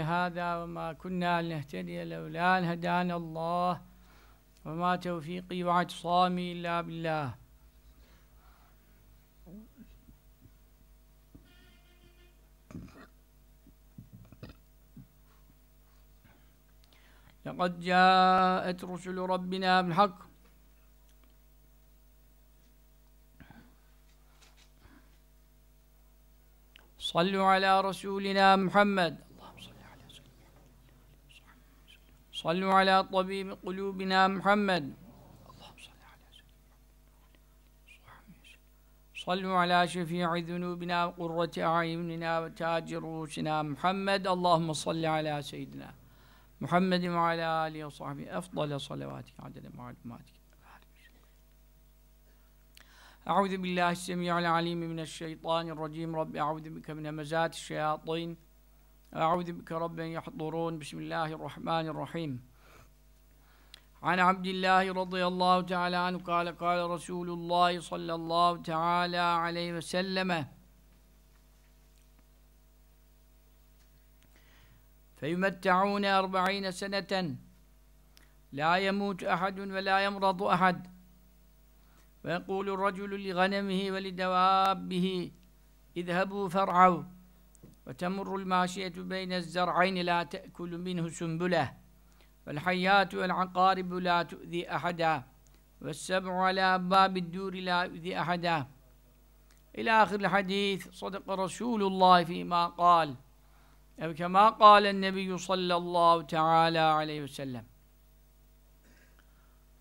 هذا وما كنا لنهتدي لولا أن هدانا الله وما توفيقي واعتصامي إلا بالله لقد جاءت رسل ربنا بالحق صلوا على رسولنا محمد Sallu ala tabibi kulubina Muhammed. Allah'ım salli ala seyyidina Sallu ala şefii zunubina ve kurrati a'yunina ve tacir rusina Muhammed. Allahümme salli ala seyyidina Muhammedin ve ala alihi ve sahbihi efdale salavatik adede ma'lumatik. أعوذ بالله السميع العليم من الشيطان الرجيم رب أعوذ بك من همزات الشياطين أعوذ بك رب يحضرون بسم الله الرحمن الرحيم عن عبد الله رضي الله تعالى عنه قال قال رسول الله صلى الله تعالى عليه وسلم فيمتعون أربعين سنة لا يموت أحد ولا يمرض أحد ويقول الرجل لغنمه ولدوابه اذهبوا فرعوا Ve temurrul maşiyetü beynez zer'ayni la te'kulü minhu sümbüleh. Vel hayyâtu vel akâribu la tu'zi ahadâ. Ve seb'u alâ bâbid dûri la tuzi ahadâ. İlâ ahir hadis. Sadaka Resûlullah fîmâ kâl. Ev kemâ kâlen nebiyyü sallallahu teâlâ aleyhi ve sellem.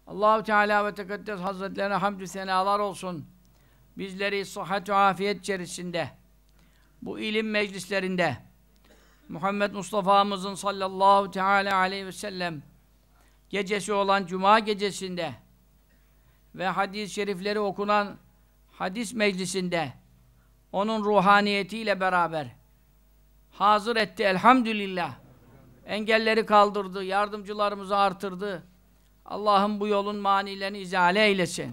Allahu Teala ve Tekaddes Hazretlerine hamdü senalar olsun. Bizleri sıhhat ve afiyet içerisinde bu ilim meclislerinde Muhammed Mustafa'mızın sallallahu teala aleyhi ve sellem gecesi olan cuma gecesinde ve hadis-i şerifleri okunan hadis meclisinde onun ruhaniyetiyle beraber hazır etti elhamdülillah. Engelleri kaldırdı, yardımcılarımızı artırdı. Allah'ım bu yolun manilerini izale eylesin.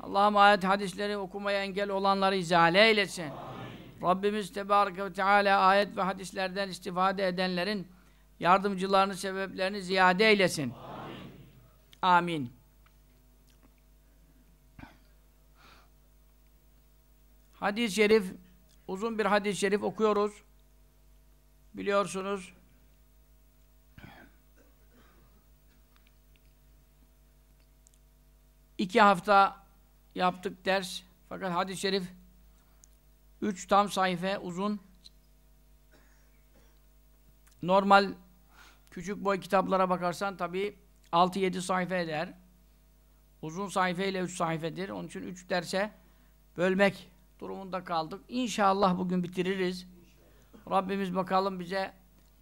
Allah'ım ayet hadisleri okumaya engel olanları izale eylesin. Amin. Rabbimiz Tebarek ve Teala ayet ve hadislerden istifade edenlerin yardımcılarını, sebeplerini ziyade eylesin. Amin. Amin. Hadis-i şerif, uzun bir hadis-i şerif okuyoruz. Biliyorsunuz. İki hafta yaptık ders. Fakat hadis-i şerif 3 tam sayfa uzun normal küçük boy kitaplara bakarsan tabi 6-7 sayfa eder. Uzun sayfa ile 3 sayfedir. Onun için 3 derse bölmek durumunda kaldık. İnşallah bugün bitiririz. Rabbimiz bakalım bize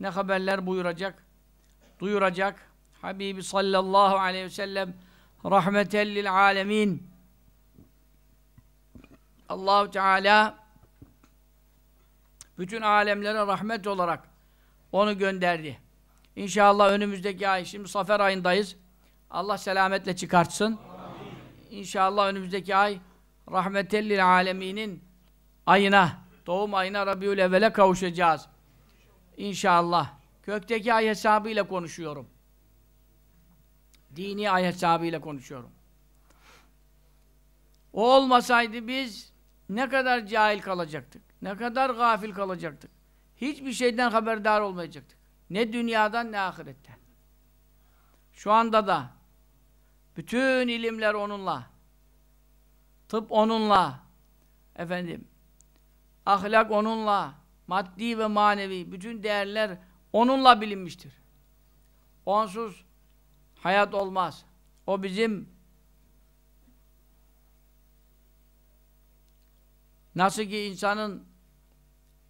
ne haberler buyuracak, duyuracak. Habibi sallallahu aleyhi ve sellem rahmeten lil alemin. Allahu Teala bütün alemlere rahmet olarak onu gönderdi. İnşallah önümüzdeki ay, şimdi Safer ayındayız. Allah selametle çıkartsın. Amin. İnşallah önümüzdeki ay rahmetellil aleminin ayına, doğum ayına Rabbiül Evvel'e kavuşacağız. İnşallah. Kökteki ay hesabıyla konuşuyorum. Dini ay hesabıyla konuşuyorum. O olmasaydı biz ne kadar cahil kalacaktık. Ne kadar gafil kalacaktık. Hiçbir şeyden haberdar olmayacaktık. Ne dünyadan ne ahiretten. Şu anda da bütün ilimler onunla. Tıp onunla. Efendim, ahlak onunla. Maddi ve manevi bütün değerler onunla bilinmiştir. Onsuz hayat olmaz. O bizim nasıl ki insanın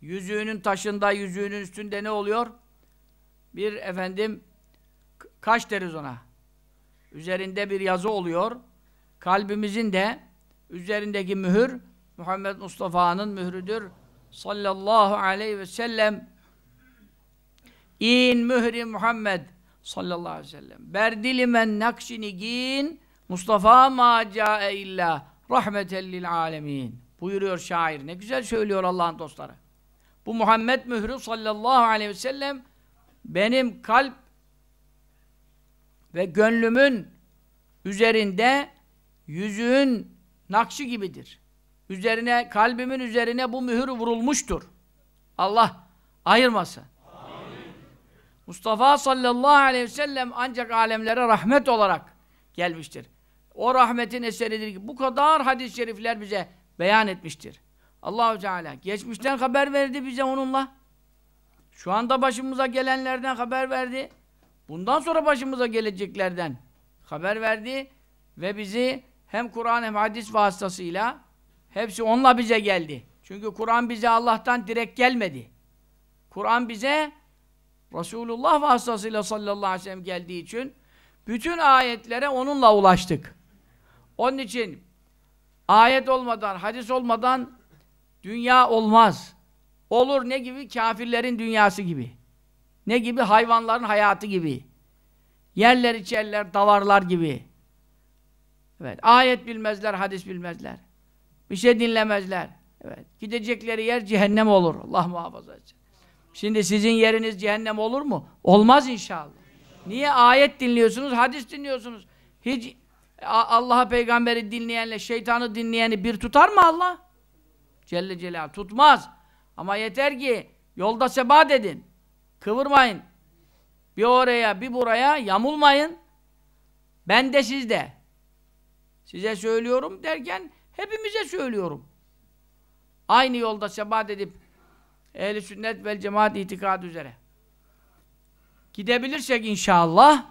yüzüğünün taşında, yüzüğünün üstünde ne oluyor? Bir efendim kaç deriz ona? Üzerinde bir yazı oluyor. Kalbimizin de üzerindeki mühür Muhammed Mustafa'nın mührüdür. Sallallahu aleyhi ve sellem İn mühri Muhammed sallallahu aleyhi ve sellem. Berdili men nakşini giyin Mustafa ma ca'e illa rahmeten lil alemin. Buyuruyor şair. Ne güzel söylüyor Allah'ın dostları. Bu Muhammed mührü sallallahu aleyhi ve sellem benim kalp ve gönlümün üzerinde yüzüğün nakşı gibidir. Üzerine, kalbimin üzerine bu mühür vurulmuştur. Allah ayırmasın. Mustafa sallallahu aleyhi ve sellem ancak alemlere rahmet olarak gelmiştir. O rahmetin eseridir ki bu kadar hadis-i şerifler bize beyan etmiştir. Allahu Teala geçmişten haber verdi bize onunla. Şu anda başımıza gelenlerden haber verdi. Bundan sonra başımıza geleceklerden haber verdi ve bizi hem Kur'an hem hadis vasıtasıyla hepsi onunla bize geldi. Çünkü Kur'an bize Allah'tan direkt gelmedi. Kur'an bize Resulullah vasıtasıyla sallallahu aleyhi ve sellem geldiği için bütün ayetlere onunla ulaştık. Onun için ayet olmadan, hadis olmadan Dünya olmaz. Olur ne gibi? Kafirlerin dünyası gibi. Ne gibi? Hayvanların hayatı gibi. Yerler içerler, davarlar gibi. Evet. Ayet bilmezler, hadis bilmezler. Bir şey dinlemezler. Evet. Gidecekleri yer cehennem olur. Allah muhafaza etsin. Şimdi sizin yeriniz cehennem olur mu? Olmaz inşallah. Niye ayet dinliyorsunuz, hadis dinliyorsunuz? Hiç e, Allah'a peygamberi dinleyenle şeytanı dinleyeni bir tutar mı Allah? Celle Celal tutmaz. Ama yeter ki yolda sebat edin. Kıvırmayın. Bir oraya bir buraya yamulmayın. Ben de siz de. Size söylüyorum derken hepimize söylüyorum. Aynı yolda sebat edip ehli sünnet vel cemaat itikad üzere. Gidebilirsek inşallah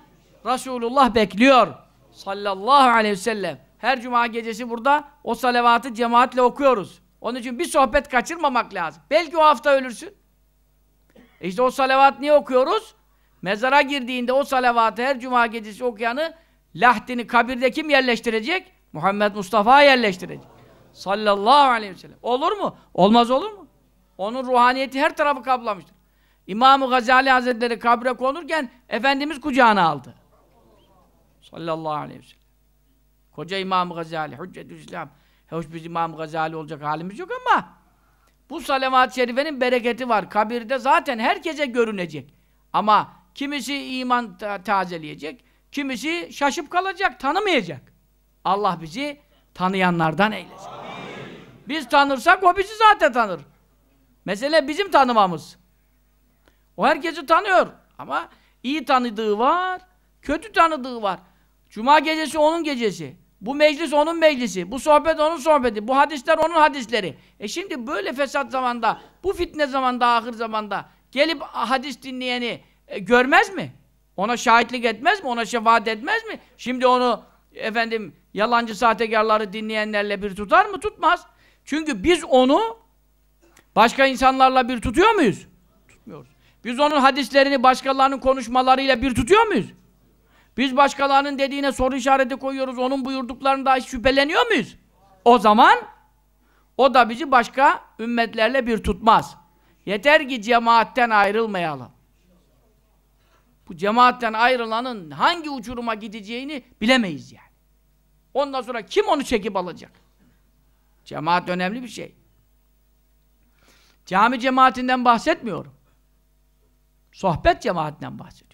Resulullah bekliyor sallallahu aleyhi ve sellem. Her cuma gecesi burada o salavatı cemaatle okuyoruz. Onun için bir sohbet kaçırmamak lazım. Belki o hafta ölürsün. E işte o salavat niye okuyoruz? Mezara girdiğinde o salavatı her cuma gecesi okuyanı lahdini kabirde kim yerleştirecek? Muhammed Mustafa yerleştirecek. Sallallahu aleyhi ve sellem. Olur mu? Olmaz olur mu? Onun ruhaniyeti her tarafı kaplamıştır. imam Gazali Hazretleri kabre konurken Efendimiz kucağına aldı. Sallallahu aleyhi ve sellem. Koca imam Gazali, Hüccetül İslam. Hoş biz İmam Gazali olacak halimiz yok ama bu salavat-ı şerifenin bereketi var. Kabirde zaten herkese görünecek. Ama kimisi iman ta tazeleyecek, kimisi şaşıp kalacak, tanımayacak. Allah bizi tanıyanlardan eylesin. Biz tanırsak o bizi zaten tanır. Mesele bizim tanımamız. O herkesi tanıyor ama iyi tanıdığı var, kötü tanıdığı var. Cuma gecesi onun gecesi. Bu meclis onun meclisi, bu sohbet onun sohbeti, bu hadisler onun hadisleri. E şimdi böyle fesat zamanda, bu fitne zamanda, ahir zamanda gelip hadis dinleyeni e, görmez mi? Ona şahitlik etmez mi? Ona şefaat etmez mi? Şimdi onu efendim yalancı sahtekarları dinleyenlerle bir tutar mı? Tutmaz. Çünkü biz onu başka insanlarla bir tutuyor muyuz? Tutmuyoruz. Biz onun hadislerini başkalarının konuşmalarıyla bir tutuyor muyuz? Biz başkalarının dediğine soru işareti koyuyoruz. Onun buyurduklarını hiç şüpheleniyor muyuz? O zaman o da bizi başka ümmetlerle bir tutmaz. Yeter ki cemaatten ayrılmayalım. Bu cemaatten ayrılanın hangi uçuruma gideceğini bilemeyiz yani. Ondan sonra kim onu çekip alacak? Cemaat önemli bir şey. Cami cemaatinden bahsetmiyorum. Sohbet cemaatinden bahsediyorum.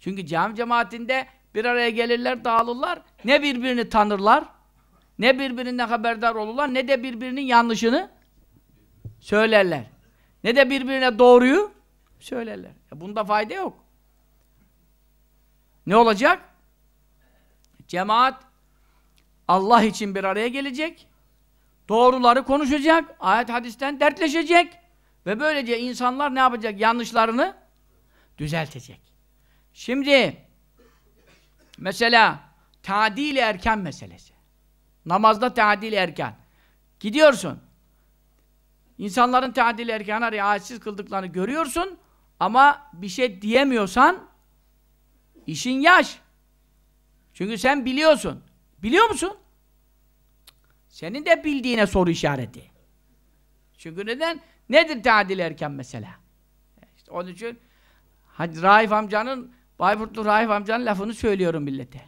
Çünkü cami cemaatinde bir araya gelirler, dağılırlar. Ne birbirini tanırlar, ne birbirinden haberdar olurlar, ne de birbirinin yanlışını söylerler. Ne de birbirine doğruyu söylerler. E bunda fayda yok. Ne olacak? Cemaat Allah için bir araya gelecek. Doğruları konuşacak. Ayet hadisten dertleşecek. Ve böylece insanlar ne yapacak? Yanlışlarını düzeltecek. Şimdi mesela tadil erken meselesi. Namazda tadil erken. Gidiyorsun. İnsanların tadil erken riayetsiz kıldıklarını görüyorsun ama bir şey diyemiyorsan işin yaş. Çünkü sen biliyorsun. Biliyor musun? Senin de bildiğine soru işareti. Çünkü neden? Nedir tadil erken mesela? İşte onun için Hacı Raif amcanın Bayburtlu Raif amcanın lafını söylüyorum millete.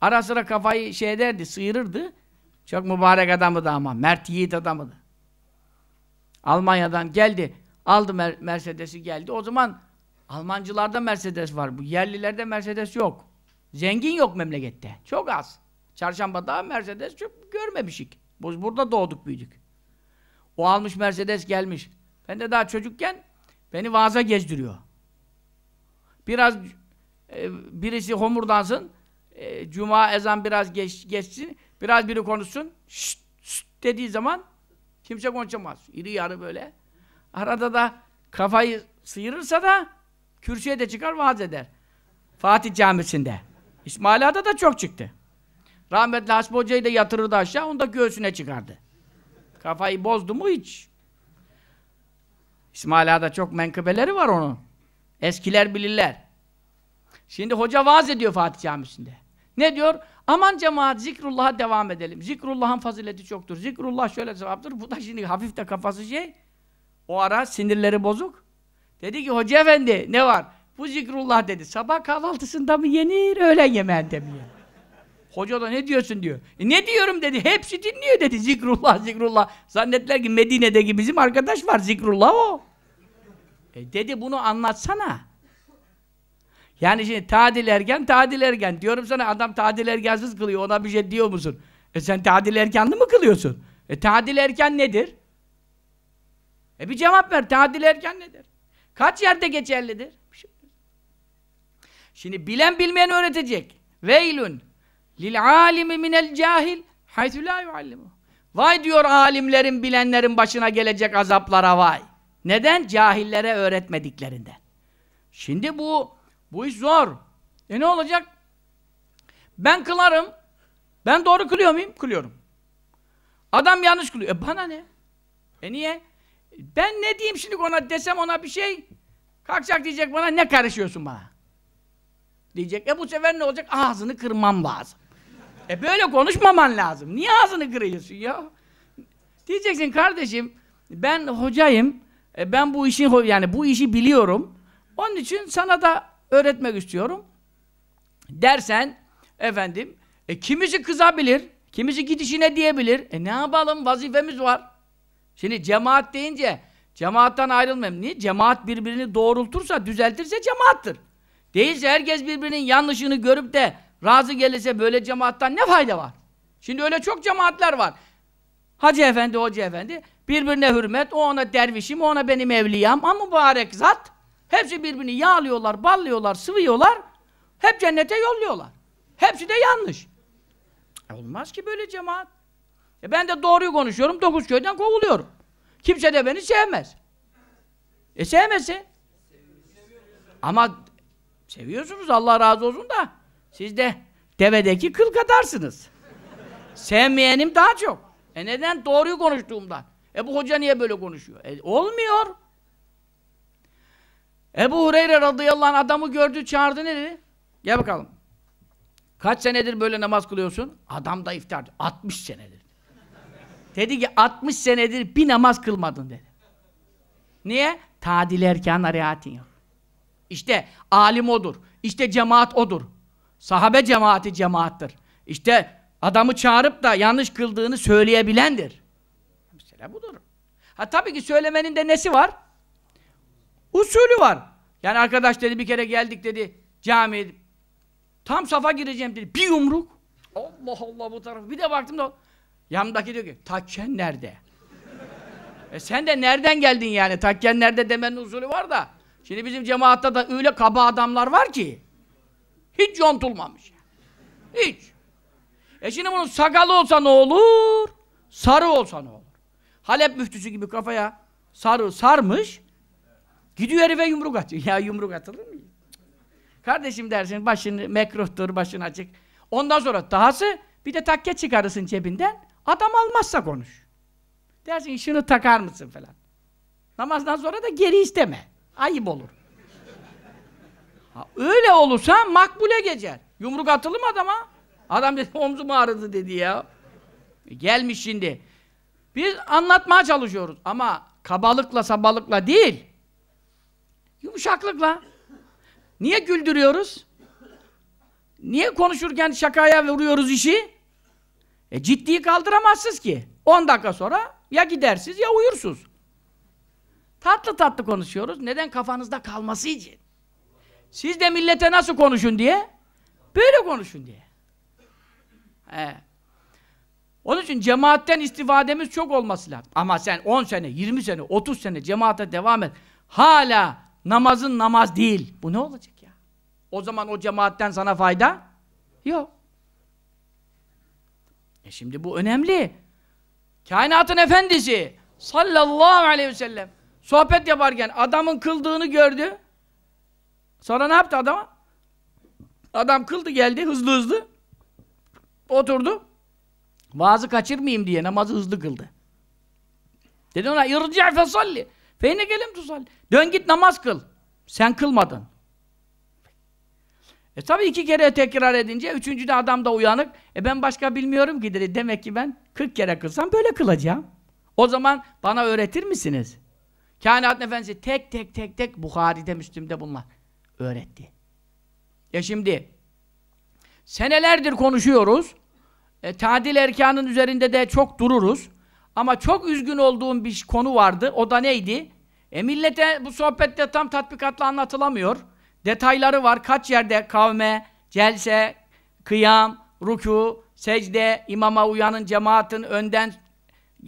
Ara sıra kafayı şey ederdi, sıyırırdı. Çok mübarek adamıdı ama. Mert yiğit adamıdı. Almanya'dan geldi. Aldı Mer Mercedes'i geldi. O zaman Almancılarda Mercedes var. Bu yerlilerde Mercedes yok. Zengin yok memlekette. Çok az. Çarşamba daha Mercedes çok görmemişik. Biz burada doğduk büyüdük. O almış Mercedes gelmiş. Ben de daha çocukken beni vaza gezdiriyor. Biraz e, birisi homurdansın. E, Cuma ezan biraz geç, geçsin. Biraz biri konuşsun. Şşt, şşt dediği zaman kimse konuşamaz. İri yarı böyle. Arada da kafayı sıyırırsa da kürsüye de çıkar vaaz eder. Fatih Camisi'nde. İsmaila'da da çok çıktı. Rahmetli Hasbi Hoca'yı da yatırırdı aşağı, onu da göğsüne çıkardı. Kafayı bozdu mu hiç. İsmaila'da çok menkıbeleri var onun. Eskiler bilirler. Şimdi hoca vaaz ediyor Fatih Camisi'nde. Ne diyor? Aman cemaat zikrullah'a devam edelim. Zikrullah'ın fazileti çoktur. Zikrullah şöyle cevaptır. Bu da şimdi hafif de kafası şey. O ara sinirleri bozuk. Dedi ki hoca efendi ne var? Bu zikrullah dedi. Sabah kahvaltısında mı yenir, öğlen yemeğinde demiyor. yenir? Hoca da ne diyorsun diyor. E ne diyorum dedi. Hepsi dinliyor dedi. Zikrullah, zikrullah. Zannettiler ki Medine'deki bizim arkadaş var. Zikrullah o. E dedi bunu anlatsana. Yani şimdi tadil ergen, tadil ergen. Diyorum sana adam tadil ergensiz kılıyor. Ona bir şey diyor musun? E sen tadil erkenli mi kılıyorsun? E tadil erken nedir? E bir cevap ver. Tadil erken nedir? Kaç yerde geçerlidir? Şey şimdi bilen bilmeyen öğretecek. Veylün lil alimi minel cahil haythu la yuallimu. Vay diyor alimlerin bilenlerin başına gelecek azaplara vay. Neden? Cahillere öğretmediklerinden. Şimdi bu, bu iş zor. E ne olacak? Ben kılarım. Ben doğru kılıyor muyum? Kılıyorum. Adam yanlış kılıyor. E bana ne? E niye? Ben ne diyeyim şimdi ona desem ona bir şey kalkacak diyecek bana ne karışıyorsun bana? Diyecek. E bu sefer ne olacak? Ağzını kırmam lazım. E böyle konuşmaman lazım. Niye ağzını kırıyorsun ya? Diyeceksin kardeşim ben hocayım. E ben bu işin yani bu işi biliyorum. Onun için sana da öğretmek istiyorum. Dersen efendim e, kimisi kızabilir, kimisi gidişine diyebilir. E ne yapalım? Vazifemiz var. Şimdi cemaat deyince cemaatten ayrılmayayım. Niye? Cemaat birbirini doğrultursa, düzeltirse cemaattır. Değilse herkes birbirinin yanlışını görüp de razı gelirse böyle cemaattan ne fayda var? Şimdi öyle çok cemaatler var. Hacı efendi, hoca efendi. Birbirine hürmet, o ona dervişim, o ona benim evliyam ama mübarek zat. Hepsi birbirini yağlıyorlar, ballıyorlar, sıvıyorlar. Hep cennete yolluyorlar. Hepsi de yanlış. E olmaz ki böyle cemaat. E ben de doğruyu konuşuyorum, dokuz köyden kovuluyorum. Kimse de beni sevmez. E sevmesin. Ama seviyorsunuz Allah razı olsun da siz de devedeki kıl katarsınız. Sevmeyenim daha çok. E neden? Doğruyu konuştuğumdan. Ebu Hoca niye böyle konuşuyor? E, olmuyor. Ebu Hureyre radıyallahu anh adamı gördü, çağırdı ne dedi? Gel bakalım. Kaç senedir böyle namaz kılıyorsun? Adam da iftar. 60 senedir. dedi ki 60 senedir bir namaz kılmadın dedi. Niye? Tadil erken riatin yok. İşte alim odur. İşte cemaat odur. Sahabe cemaati cemaattir. İşte adamı çağırıp da yanlış kıldığını söyleyebilendir. Mesela budur. Ha tabii ki söylemenin de nesi var? Usulü var. Yani arkadaş dedi bir kere geldik dedi cami tam safa gireceğim dedi. Bir yumruk. Allah Allah bu taraf. Bir de baktım da yamdaki diyor ki takken nerede? e sen de nereden geldin yani? Takken nerede demenin usulü var da. Şimdi bizim cemaatta da öyle kaba adamlar var ki. Hiç yontulmamış. Hiç. E şimdi bunun sakalı olsa ne olur? Sarı olsa ne olur? Halep müftüsü gibi kafaya sarı sarmış. Gidiyor herife yumruk atıyor. Ya yumruk atılır mı? Kardeşim dersin başın mekruhtur, başın açık. Ondan sonra dahası bir de takke çıkarırsın cebinden. Adam almazsa konuş. Dersin şunu takar mısın falan. Namazdan sonra da geri isteme. Ayıp olur. Ha, öyle olursa makbule geçer. Yumruk atılır mı adama? Adam dedi omzum ağrıdı dedi ya. E, gelmiş şimdi. Biz anlatmaya çalışıyoruz ama kabalıkla sabalıkla değil. Yumuşaklıkla. Niye güldürüyoruz? Niye konuşurken şakaya vuruyoruz işi? E ciddiyi kaldıramazsınız ki. 10 dakika sonra ya gidersiniz ya uyursunuz. Tatlı tatlı konuşuyoruz. Neden? Kafanızda kalması için. Siz de millete nasıl konuşun diye? Böyle konuşun diye. He. Onun için cemaatten istifademiz çok olması lazım. Ama sen 10 sene, 20 sene, 30 sene cemaate devam et. Hala namazın namaz değil. Bu ne olacak ya? O zaman o cemaatten sana fayda yok. E şimdi bu önemli. Kainatın efendisi sallallahu aleyhi ve sellem sohbet yaparken adamın kıldığını gördü. Sonra ne yaptı adama? Adam kıldı geldi hızlı hızlı. Oturdu. Vaazı kaçırmayayım diye namazı hızlı kıldı. Dedi ona irci fe salli. Feyne gelim tusalli. Dön git namaz kıl. Sen kılmadın. E tabi iki kere tekrar edince üçüncüde adam da uyanık. E ben başka bilmiyorum ki dedi. Demek ki ben 40 kere kılsam böyle kılacağım. O zaman bana öğretir misiniz? Kainat Efendisi tek tek tek tek Bukhari'de, Müslim'de bunlar öğretti. Ya e şimdi senelerdir konuşuyoruz. E, tadil erkanın üzerinde de çok dururuz. Ama çok üzgün olduğum bir konu vardı. O da neydi? E millete bu sohbette tam tatbikatla anlatılamıyor. Detayları var. Kaç yerde kavme, celse, kıyam, ruku, secde, imama uyanın, cemaatin önden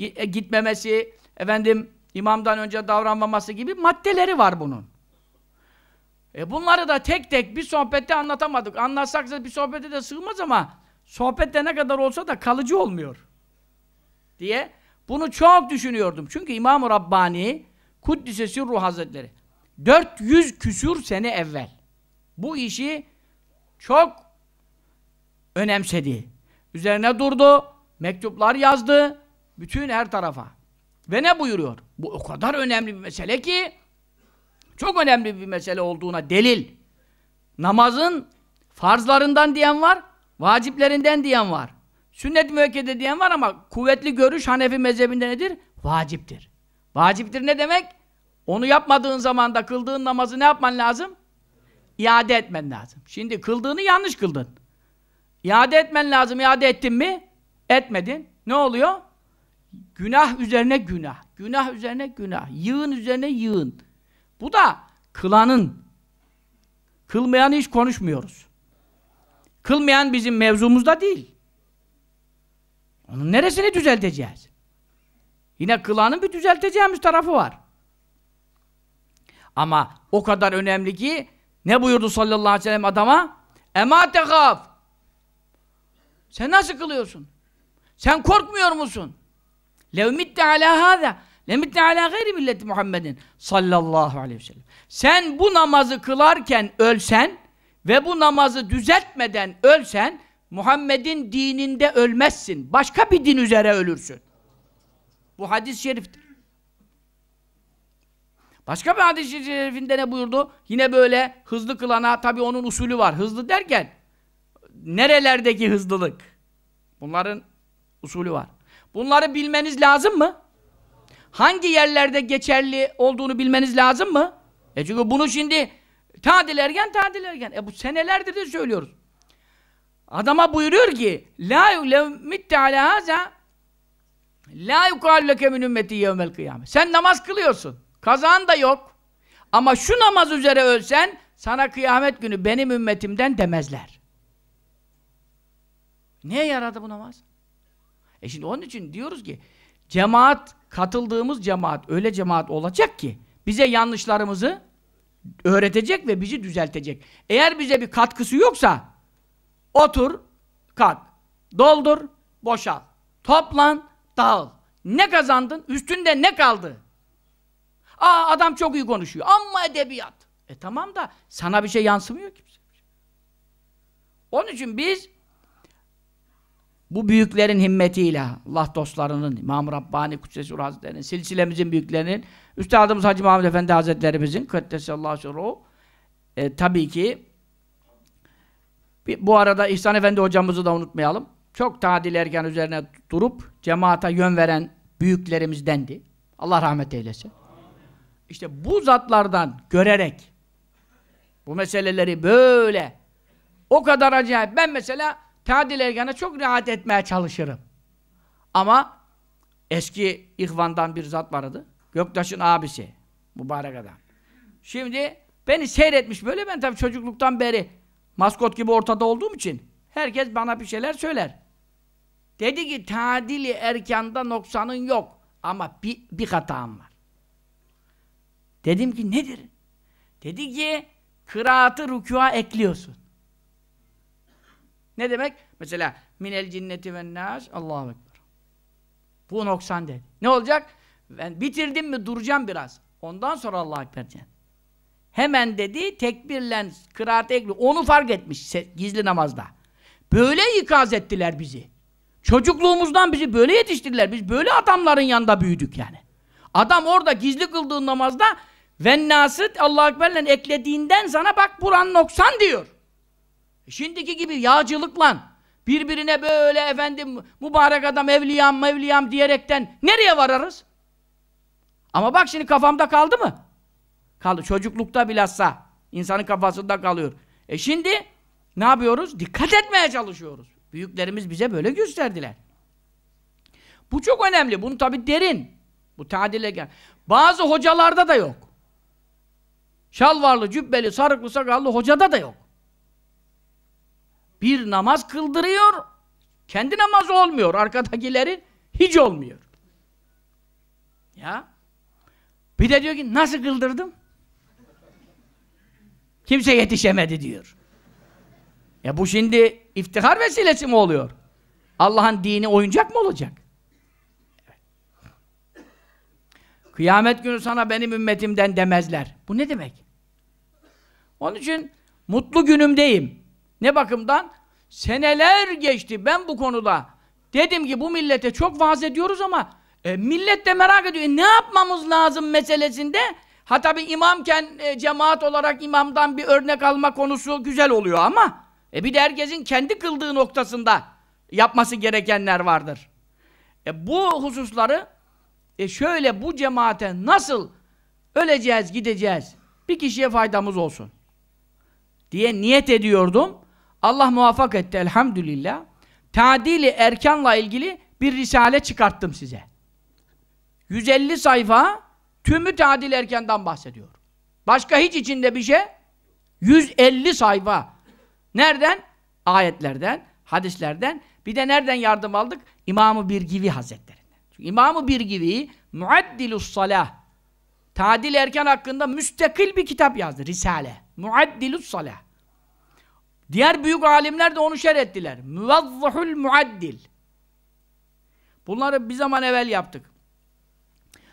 e, gitmemesi, efendim imamdan önce davranmaması gibi maddeleri var bunun. E bunları da tek tek bir sohbette anlatamadık. Anlatsak da bir sohbette de sığmaz ama sohbet de ne kadar olsa da kalıcı olmuyor. Diye bunu çok düşünüyordum. Çünkü İmam-ı Rabbani Kuddise Sirru Hazretleri 400 küsür sene evvel bu işi çok önemsedi. Üzerine durdu, mektuplar yazdı, bütün her tarafa. Ve ne buyuruyor? Bu o kadar önemli bir mesele ki, çok önemli bir mesele olduğuna delil. Namazın farzlarından diyen var, Vaciplerinden diyen var. Sünnet müekkede diyen var ama kuvvetli görüş Hanefi mezhebinde nedir? Vaciptir. Vaciptir ne demek? Onu yapmadığın zaman da kıldığın namazı ne yapman lazım? İade etmen lazım. Şimdi kıldığını yanlış kıldın. İade etmen lazım. İade ettin mi? Etmedin. Ne oluyor? Günah üzerine günah. Günah üzerine günah. Yığın üzerine yığın. Bu da kılanın. Kılmayanı hiç konuşmuyoruz. Kılmayan bizim mevzumuzda değil. Onun neresini düzelteceğiz? Yine kılanın bir düzelteceğimiz tarafı var. Ama o kadar önemli ki ne buyurdu sallallahu aleyhi ve sellem adama? Ema tekaf. Sen nasıl kılıyorsun? Sen korkmuyor musun? Levmitte ala hâzâ. Levmitte ala gayri milleti Muhammed'in sallallahu aleyhi ve sellem. Sen bu namazı kılarken ölsen ve bu namazı düzeltmeden ölsen Muhammed'in dininde ölmezsin. Başka bir din üzere ölürsün. Bu hadis-i şeriftir. Başka bir hadis-i şerifinde ne buyurdu? Yine böyle hızlı kılana, tabi onun usulü var. Hızlı derken, nerelerdeki hızlılık? Bunların usulü var. Bunları bilmeniz lazım mı? Hangi yerlerde geçerli olduğunu bilmeniz lazım mı? E çünkü bunu şimdi Tadil ergen, tadil ergen. E bu senelerdir de söylüyoruz. Adama buyuruyor ki La yu'levmitte ala haza La yukalleke min ümmeti yevmel kıyamet. Sen namaz kılıyorsun. Kazan da yok. Ama şu namaz üzere ölsen sana kıyamet günü benim ümmetimden demezler. Neye yaradı bu namaz? E şimdi onun için diyoruz ki cemaat, katıldığımız cemaat öyle cemaat olacak ki bize yanlışlarımızı öğretecek ve bizi düzeltecek. Eğer bize bir katkısı yoksa otur, kalk, doldur, boşal, toplan, dağıl. Ne kazandın? Üstünde ne kaldı? Aa adam çok iyi konuşuyor. Amma edebiyat. E tamam da sana bir şey yansımıyor kimse. Onun için biz bu büyüklerin himmetiyle, Allah dostlarının, İmam Rabbani, Kutsesi Hazretleri'nin, silsilemizin büyüklerinin, Üstadımız Hacı Mahmud Efendi Hazretlerimizin, Kuddesallahu Aleyhi e, tabii ki bir, bu arada İhsan Efendi hocamızı da unutmayalım. Çok tadil erken üzerine durup cemaata yön veren büyüklerimizdendi. Allah rahmet eylesin. İşte bu zatlardan görerek bu meseleleri böyle o kadar acayip. Ben mesela tadil ergana çok rahat etmeye çalışırım. Ama eski ihvandan bir zat vardı. Göktaş'ın abisi. Mübarek adam. Şimdi beni seyretmiş böyle ben tabii çocukluktan beri maskot gibi ortada olduğum için herkes bana bir şeyler söyler. Dedi ki tadili erkanda noksanın yok ama bir, bir hatam var. Dedim ki nedir? Dedi ki kıraatı rükûa ekliyorsun. Ne demek? Mesela minel cinneti ve nas Allahu Ekber. Bu noksan dedi. Ne olacak? Ben bitirdim mi duracağım biraz. Ondan sonra Allahu Ekber diyeceğim. Hemen dedi tekbirle kıraat ekli. Onu fark etmiş gizli namazda. Böyle ikaz ettiler bizi. Çocukluğumuzdan bizi böyle yetiştirdiler. Biz böyle adamların yanında büyüdük yani. Adam orada gizli kıldığı namazda ve nasit Allah-u Ekber'le eklediğinden sana bak buran noksan diyor. Şimdiki gibi yağcılıkla birbirine böyle efendim mübarek adam evliyam mevliyam diyerekten nereye vararız? Ama bak şimdi kafamda kaldı mı? Kaldı. Çocuklukta bilhassa insanın kafasında kalıyor. E şimdi ne yapıyoruz? Dikkat etmeye çalışıyoruz. Büyüklerimiz bize böyle gösterdiler. Bu çok önemli. Bunu tabi derin. Bu tadile gel. Bazı hocalarda da yok. Şalvarlı, cübbeli, sarıklı, sakallı hocada da yok bir namaz kıldırıyor, kendi namaz olmuyor, arkadakileri hiç olmuyor. Ya. Bir de diyor ki nasıl kıldırdım? Kimse yetişemedi diyor. Ya bu şimdi iftihar vesilesi mi oluyor? Allah'ın dini oyuncak mı olacak? Kıyamet günü sana benim ümmetimden demezler. Bu ne demek? Onun için mutlu günümdeyim. Ne bakımdan? Seneler geçti ben bu konuda. Dedim ki bu millete çok vaaz ediyoruz ama e, millet de merak ediyor. E, ne yapmamız lazım meselesinde? Ha tabi imamken e, cemaat olarak imamdan bir örnek alma konusu güzel oluyor ama e, bir de herkesin kendi kıldığı noktasında yapması gerekenler vardır. E, bu hususları e, şöyle bu cemaate nasıl öleceğiz gideceğiz bir kişiye faydamız olsun diye niyet ediyordum. Allah muvaffak etti elhamdülillah. Tadili erkanla ilgili bir risale çıkarttım size. 150 sayfa tümü tadil erkenden bahsediyor. Başka hiç içinde bir şey 150 sayfa. Nereden? Ayetlerden, hadislerden. Bir de nereden yardım aldık? İmamı bir gibi Hazretlerinden. Çünkü İmamı bir gibi Muaddilus Salah Tadil erken hakkında müstakil bir kitap yazdı. Risale. Muaddilus Salah Diğer büyük alimler de onu şer ettiler. Müvazzıhul muaddil. Bunları bir zaman evvel yaptık.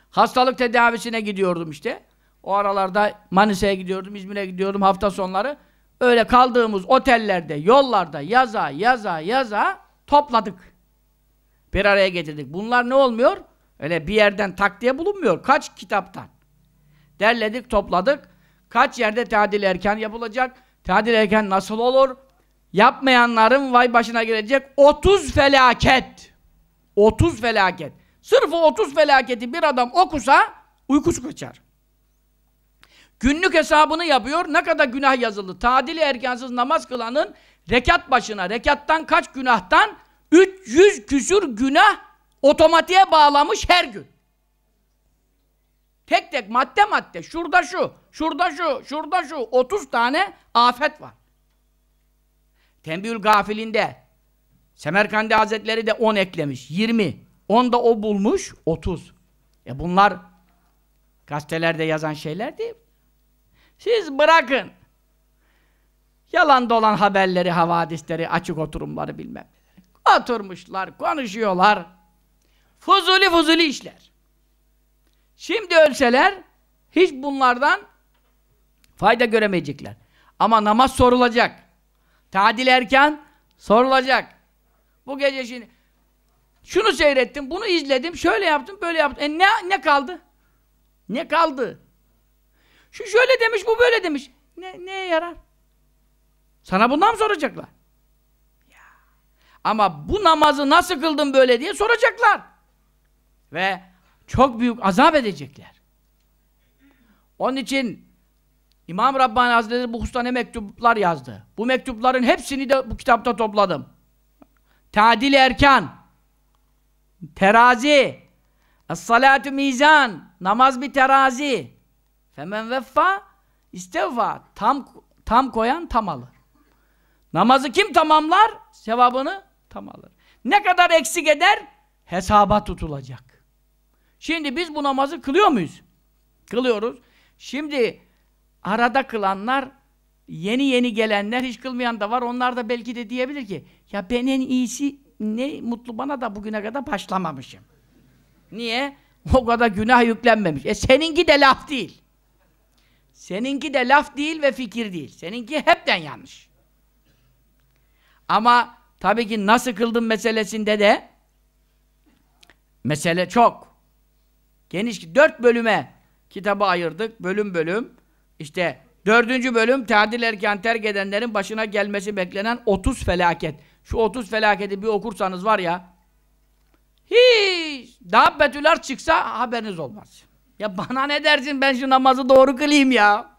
Hastalık tedavisine gidiyordum işte. O aralarda Manisa'ya gidiyordum, İzmir'e gidiyordum hafta sonları. Öyle kaldığımız otellerde, yollarda yaza yaza yaza topladık. Bir araya getirdik. Bunlar ne olmuyor? Öyle bir yerden tak diye bulunmuyor. Kaç kitaptan? Derledik, topladık. Kaç yerde tadil erken yapılacak? Tadil erken nasıl olur? Yapmayanların vay başına gelecek 30 felaket. 30 felaket. Sırf o 30 felaketi bir adam okusa uykusu kaçar. Günlük hesabını yapıyor. Ne kadar günah yazılı. Tadil erkansız namaz kılanın rekat başına, rekattan kaç günahtan 300 küsür günah otomatiğe bağlamış her gün. Tek tek madde madde şurada şu, şurada şu, şurada şu 30 tane afet var. Tembihül gafilinde Semerkandi Hazretleri de 10 eklemiş. 20. 10 da o bulmuş. 30. E bunlar gazetelerde yazan şeyler değil. Siz bırakın. Yalan dolan haberleri, havadisleri, açık oturumları bilmem. Oturmuşlar, konuşuyorlar. Fuzuli fuzuli işler. Şimdi ölseler hiç bunlardan fayda göremeyecekler. Ama namaz sorulacak. Tadil erken sorulacak. Bu gece şimdi şunu seyrettim, bunu izledim, şöyle yaptım, böyle yaptım. E ne, ne kaldı? Ne kaldı? Şu şöyle demiş, bu böyle demiş. Ne, neye yarar? Sana bundan mı soracaklar? Ya. Ama bu namazı nasıl kıldın böyle diye soracaklar. Ve çok büyük azap edecekler. Onun için İmam Rabbani Hazretleri bu hususta ne mektuplar yazdı. Bu mektupların hepsini de bu kitapta topladım. Tadil erkan, terazi, es-salatu mizan, namaz bir terazi. Femen veffa istevfa. Tam tam koyan tam alır. Namazı kim tamamlar? Sevabını tam alır. Ne kadar eksik eder? Hesaba tutulacak. Şimdi biz bu namazı kılıyor muyuz? Kılıyoruz. Şimdi arada kılanlar, yeni yeni gelenler, hiç kılmayan da var. Onlar da belki de diyebilir ki, ya ben en iyisi ne mutlu bana da bugüne kadar başlamamışım. Niye? O kadar günah yüklenmemiş. E seninki de laf değil. Seninki de laf değil ve fikir değil. Seninki hepten yanlış. Ama tabii ki nasıl kıldın meselesinde de mesele çok. Geniş, dört bölüme kitabı ayırdık. Bölüm bölüm. işte dördüncü bölüm tadil erken terk edenlerin başına gelmesi beklenen 30 felaket. Şu 30 felaketi bir okursanız var ya hiç dabbetüler çıksa haberiniz olmaz. Ya bana ne dersin ben şu namazı doğru kılayım ya.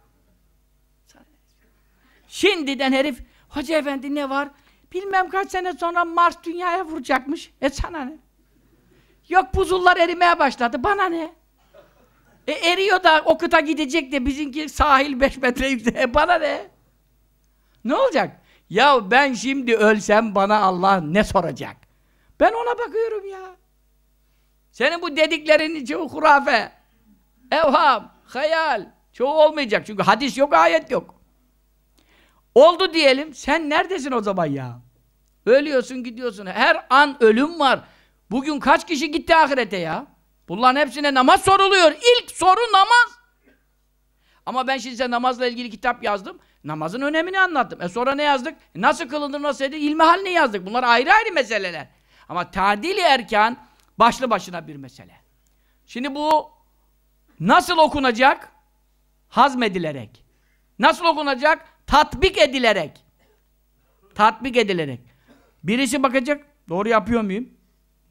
Şimdiden herif hoca efendi ne var? Bilmem kaç sene sonra Mars dünyaya vuracakmış. E sana ne? Yok buzullar erimeye başladı. Bana ne? E eriyor da o kıta gidecek de bizimki sahil 5 metre yükseğe. E, bana ne? Ne olacak? Ya ben şimdi ölsem bana Allah ne soracak? Ben ona bakıyorum ya. Senin bu dediklerin çoğu hurafe. Evham, hayal. Çoğu olmayacak çünkü hadis yok, ayet yok. Oldu diyelim. Sen neredesin o zaman ya? Ölüyorsun gidiyorsun. Her an ölüm var. Bugün kaç kişi gitti ahirete ya? Bunların hepsine namaz soruluyor. İlk soru namaz. Ama ben şimdi size namazla ilgili kitap yazdım. Namazın önemini anlattım. E sonra ne yazdık? Nasıl kılınır, nasıl edilir? İlmihal ne yazdık? Bunlar ayrı ayrı meseleler. Ama tadili erken başlı başına bir mesele. Şimdi bu nasıl okunacak? Hazmedilerek. Nasıl okunacak? Tatbik edilerek. Tatbik edilerek. Birisi bakacak, doğru yapıyor muyum?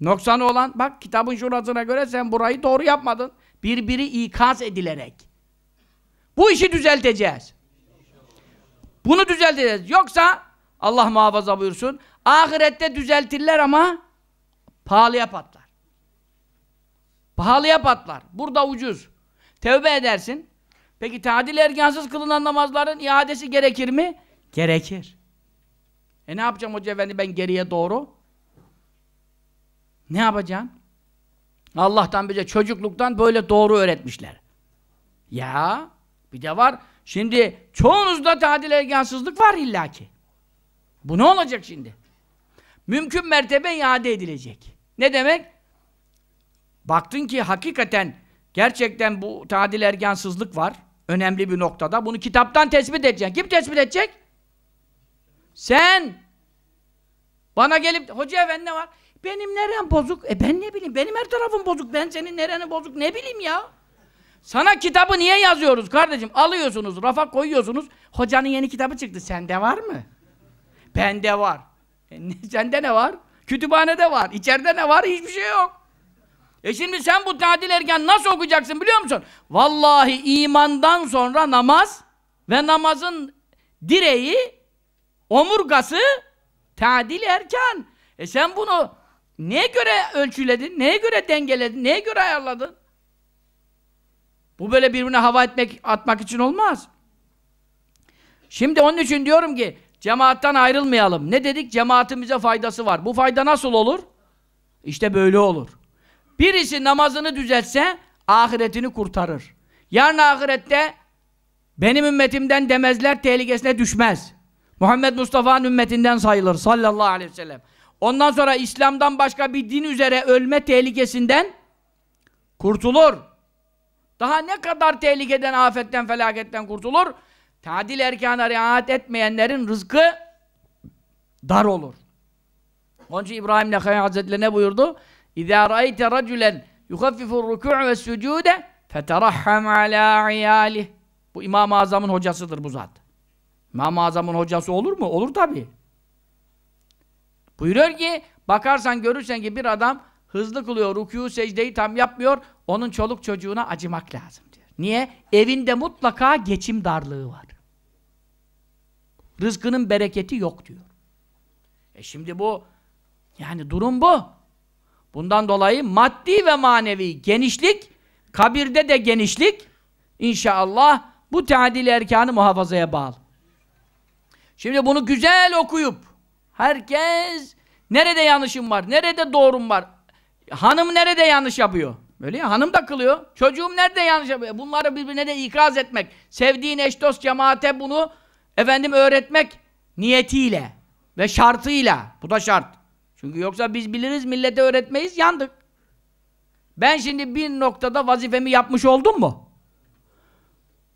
Noksanı olan, bak kitabın şurasına göre sen burayı doğru yapmadın. Birbiri ikaz edilerek. Bu işi düzelteceğiz. Bunu düzelteceğiz. Yoksa Allah muhafaza buyursun. Ahirette düzeltirler ama pahalıya patlar. Pahalıya patlar. Burada ucuz. Tevbe edersin. Peki tadil ergansız kılınan namazların iadesi gerekir mi? Gerekir. E ne yapacağım hoca efendi ben geriye doğru? Ne yapacaksın? Allah'tan bize çocukluktan böyle doğru öğretmişler. Ya bir de var. Şimdi çoğunuzda tadil ergansızlık var illaki. Bu ne olacak şimdi? Mümkün mertebe iade edilecek. Ne demek? Baktın ki hakikaten gerçekten bu tadil ergansızlık var. Önemli bir noktada. Bunu kitaptan tespit edeceksin. Kim tespit edecek? Sen. Bana gelip, hoca efendi ne var? Benim nerem bozuk? E ben ne bileyim, benim her tarafım bozuk. Ben senin nereni bozuk ne bileyim ya. Sana kitabı niye yazıyoruz kardeşim? Alıyorsunuz, rafa koyuyorsunuz. Hocanın yeni kitabı çıktı. Sende var mı? Bende var. E, sende ne var? Kütüphanede var. İçeride ne var? Hiçbir şey yok. E şimdi sen bu tadil erken nasıl okuyacaksın biliyor musun? Vallahi imandan sonra namaz ve namazın direği, omurgası tadil erken. E sen bunu Neye göre ölçüledin? Neye göre dengeledin? Neye göre ayarladın? Bu böyle birbirine hava etmek, atmak için olmaz. Şimdi onun için diyorum ki cemaattan ayrılmayalım. Ne dedik? Cemaatimize faydası var. Bu fayda nasıl olur? İşte böyle olur. Birisi namazını düzeltse ahiretini kurtarır. Yarın ahirette benim ümmetimden demezler tehlikesine düşmez. Muhammed Mustafa'nın ümmetinden sayılır sallallahu aleyhi ve sellem. Ondan sonra İslam'dan başka bir din üzere ölme tehlikesinden kurtulur. Daha ne kadar tehlikeden, afetten, felaketten kurtulur? Tadil erkana riayet etmeyenlerin rızkı dar olur. Onun için İbrahim Lekhay Hazretleri ne buyurdu? اِذَا رَأَيْتَ رَجُلًا يُخَفِّفُ الرُّكُعُ وَالسُّجُودَ فَتَرَحَّمْ عَلَى عِيَالِهِ Bu İmam-ı Azam'ın hocasıdır bu zat. İmam-ı Azam'ın hocası olur mu? Olur tabii. Buyuruyor ki bakarsan görürsen ki bir adam hızlı kılıyor, rukuyu, secdeyi tam yapmıyor. Onun çoluk çocuğuna acımak lazım diyor. Niye? Evinde mutlaka geçim darlığı var. Rızkının bereketi yok diyor. E şimdi bu yani durum bu. Bundan dolayı maddi ve manevi genişlik, kabirde de genişlik inşallah bu tadil erkanı muhafazaya bağlı. Şimdi bunu güzel okuyup Herkes nerede yanlışım var, nerede doğrum var, hanım nerede yanlış yapıyor? Öyle ya hanım da kılıyor. Çocuğum nerede yanlış yapıyor? E, bunları birbirine de ikaz etmek. Sevdiğin eş dost cemaate bunu efendim öğretmek niyetiyle ve şartıyla. Bu da şart. Çünkü yoksa biz biliriz millete öğretmeyiz yandık. Ben şimdi bir noktada vazifemi yapmış oldum mu?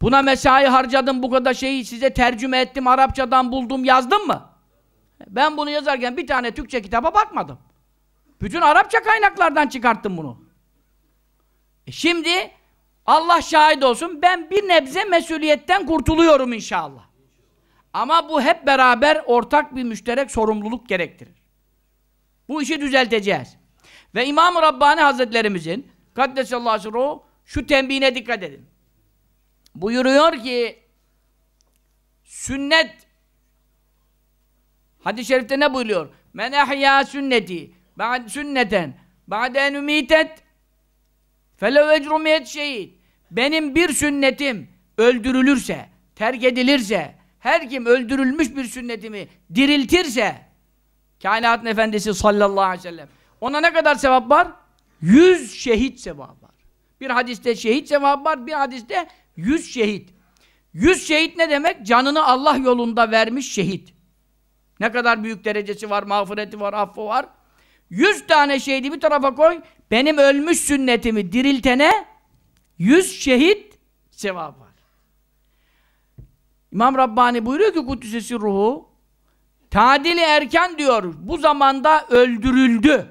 Buna mesai harcadım bu kadar şeyi size tercüme ettim Arapçadan buldum yazdım mı? Ben bunu yazarken bir tane Türkçe kitaba bakmadım. Bütün Arapça kaynaklardan çıkarttım bunu. E şimdi Allah şahit olsun ben bir nebze mesuliyetten kurtuluyorum inşallah. Ama bu hep beraber ortak bir müşterek sorumluluk gerektirir. Bu işi düzelteceğiz. Ve İmam-ı Rabbani Hazretlerimizin Kaddesallahu aleyhi şu tembihine dikkat edin. Buyuruyor ki sünnet Hadis-i şerifte ne buyuruyor? Men ehya sünneti ba'd sünneten ba'den umitet felev ecrumiyet şehit benim bir sünnetim öldürülürse, terk edilirse, her kim öldürülmüş bir sünnetimi diriltirse, kainatın efendisi sallallahu aleyhi ve sellem, ona ne kadar sevap var? Yüz şehit sevap var. Bir hadiste şehit sevap var, bir hadiste yüz şehit. Yüz şehit ne demek? Canını Allah yolunda vermiş şehit. Ne kadar büyük derecesi var, mağfireti var, affı var. Yüz tane şehidi bir tarafa koy. Benim ölmüş sünnetimi diriltene yüz şehit sevap var. İmam Rabbani buyuruyor ki Kudüs'esi ruhu tadili erken diyor. Bu zamanda öldürüldü.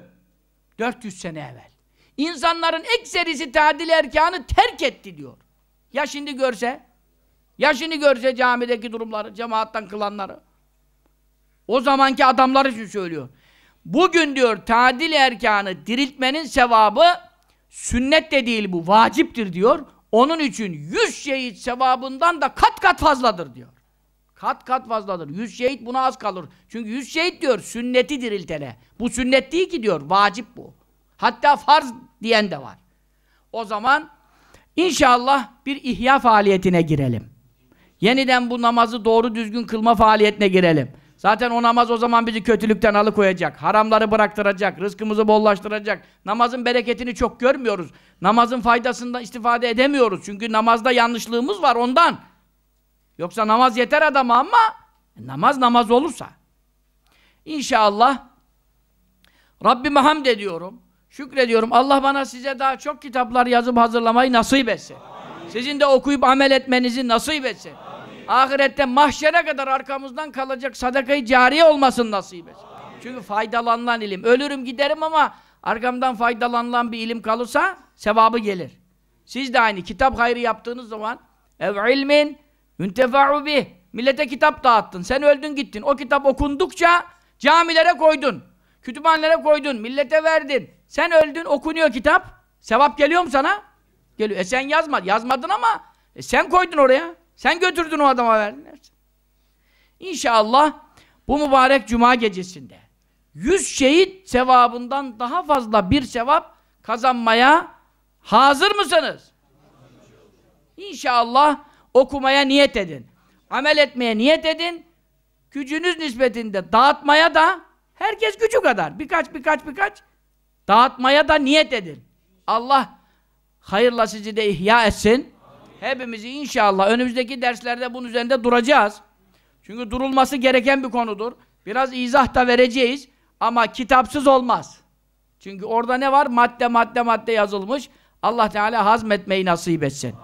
400 sene evvel. İnsanların ekserisi tadil erkanı terk etti diyor. Ya şimdi görse? Ya şimdi görse camideki durumları, cemaattan kılanları? O zamanki adamlar için söylüyor. Bugün diyor tadil erkanı diriltmenin sevabı sünnet de değil bu vaciptir diyor. Onun için yüz şehit sevabından da kat kat fazladır diyor. Kat kat fazladır. Yüz şehit buna az kalır. Çünkü yüz şehit diyor sünneti diriltene. Bu sünnet değil ki diyor. Vacip bu. Hatta farz diyen de var. O zaman inşallah bir ihya faaliyetine girelim. Yeniden bu namazı doğru düzgün kılma faaliyetine girelim. Zaten o namaz o zaman bizi kötülükten alıkoyacak, haramları bıraktıracak, rızkımızı bollaştıracak. Namazın bereketini çok görmüyoruz. Namazın faydasından istifade edemiyoruz. Çünkü namazda yanlışlığımız var ondan. Yoksa namaz yeter adama ama namaz namaz olursa. İnşallah Rabbime hamd ediyorum. Şükrediyorum. Allah bana size daha çok kitaplar yazıp hazırlamayı nasip etsin. Amin. Sizin de okuyup amel etmenizi nasip etsin. Amin ahirette mahşere kadar arkamızdan kalacak sadakayı cariye olmasın nasip etsin. Çünkü faydalanılan ilim. Ölürüm giderim ama arkamdan faydalanılan bir ilim kalırsa sevabı gelir. Siz de aynı kitap hayrı yaptığınız zaman ev ilmin yüntefa'u bih millete kitap dağıttın. Sen öldün gittin. O kitap okundukça camilere koydun. Kütüphanelere koydun. Millete verdin. Sen öldün okunuyor kitap. Sevap geliyor mu sana? Geliyor. E sen yazma. Yazmadın ama e sen koydun oraya. Sen götürdün o adama verdin. İnşallah bu mübarek cuma gecesinde yüz şehit sevabından daha fazla bir sevap kazanmaya hazır mısınız? İnşallah okumaya niyet edin. Amel etmeye niyet edin. Gücünüz nispetinde dağıtmaya da herkes gücü kadar birkaç birkaç birkaç dağıtmaya da niyet edin. Allah hayırla sizi de ihya etsin. Hepimizi inşallah önümüzdeki derslerde bunun üzerinde duracağız. Çünkü durulması gereken bir konudur. Biraz izah da vereceğiz ama kitapsız olmaz. Çünkü orada ne var? Madde madde madde yazılmış. Allah Teala hazmetmeyi nasip etsin.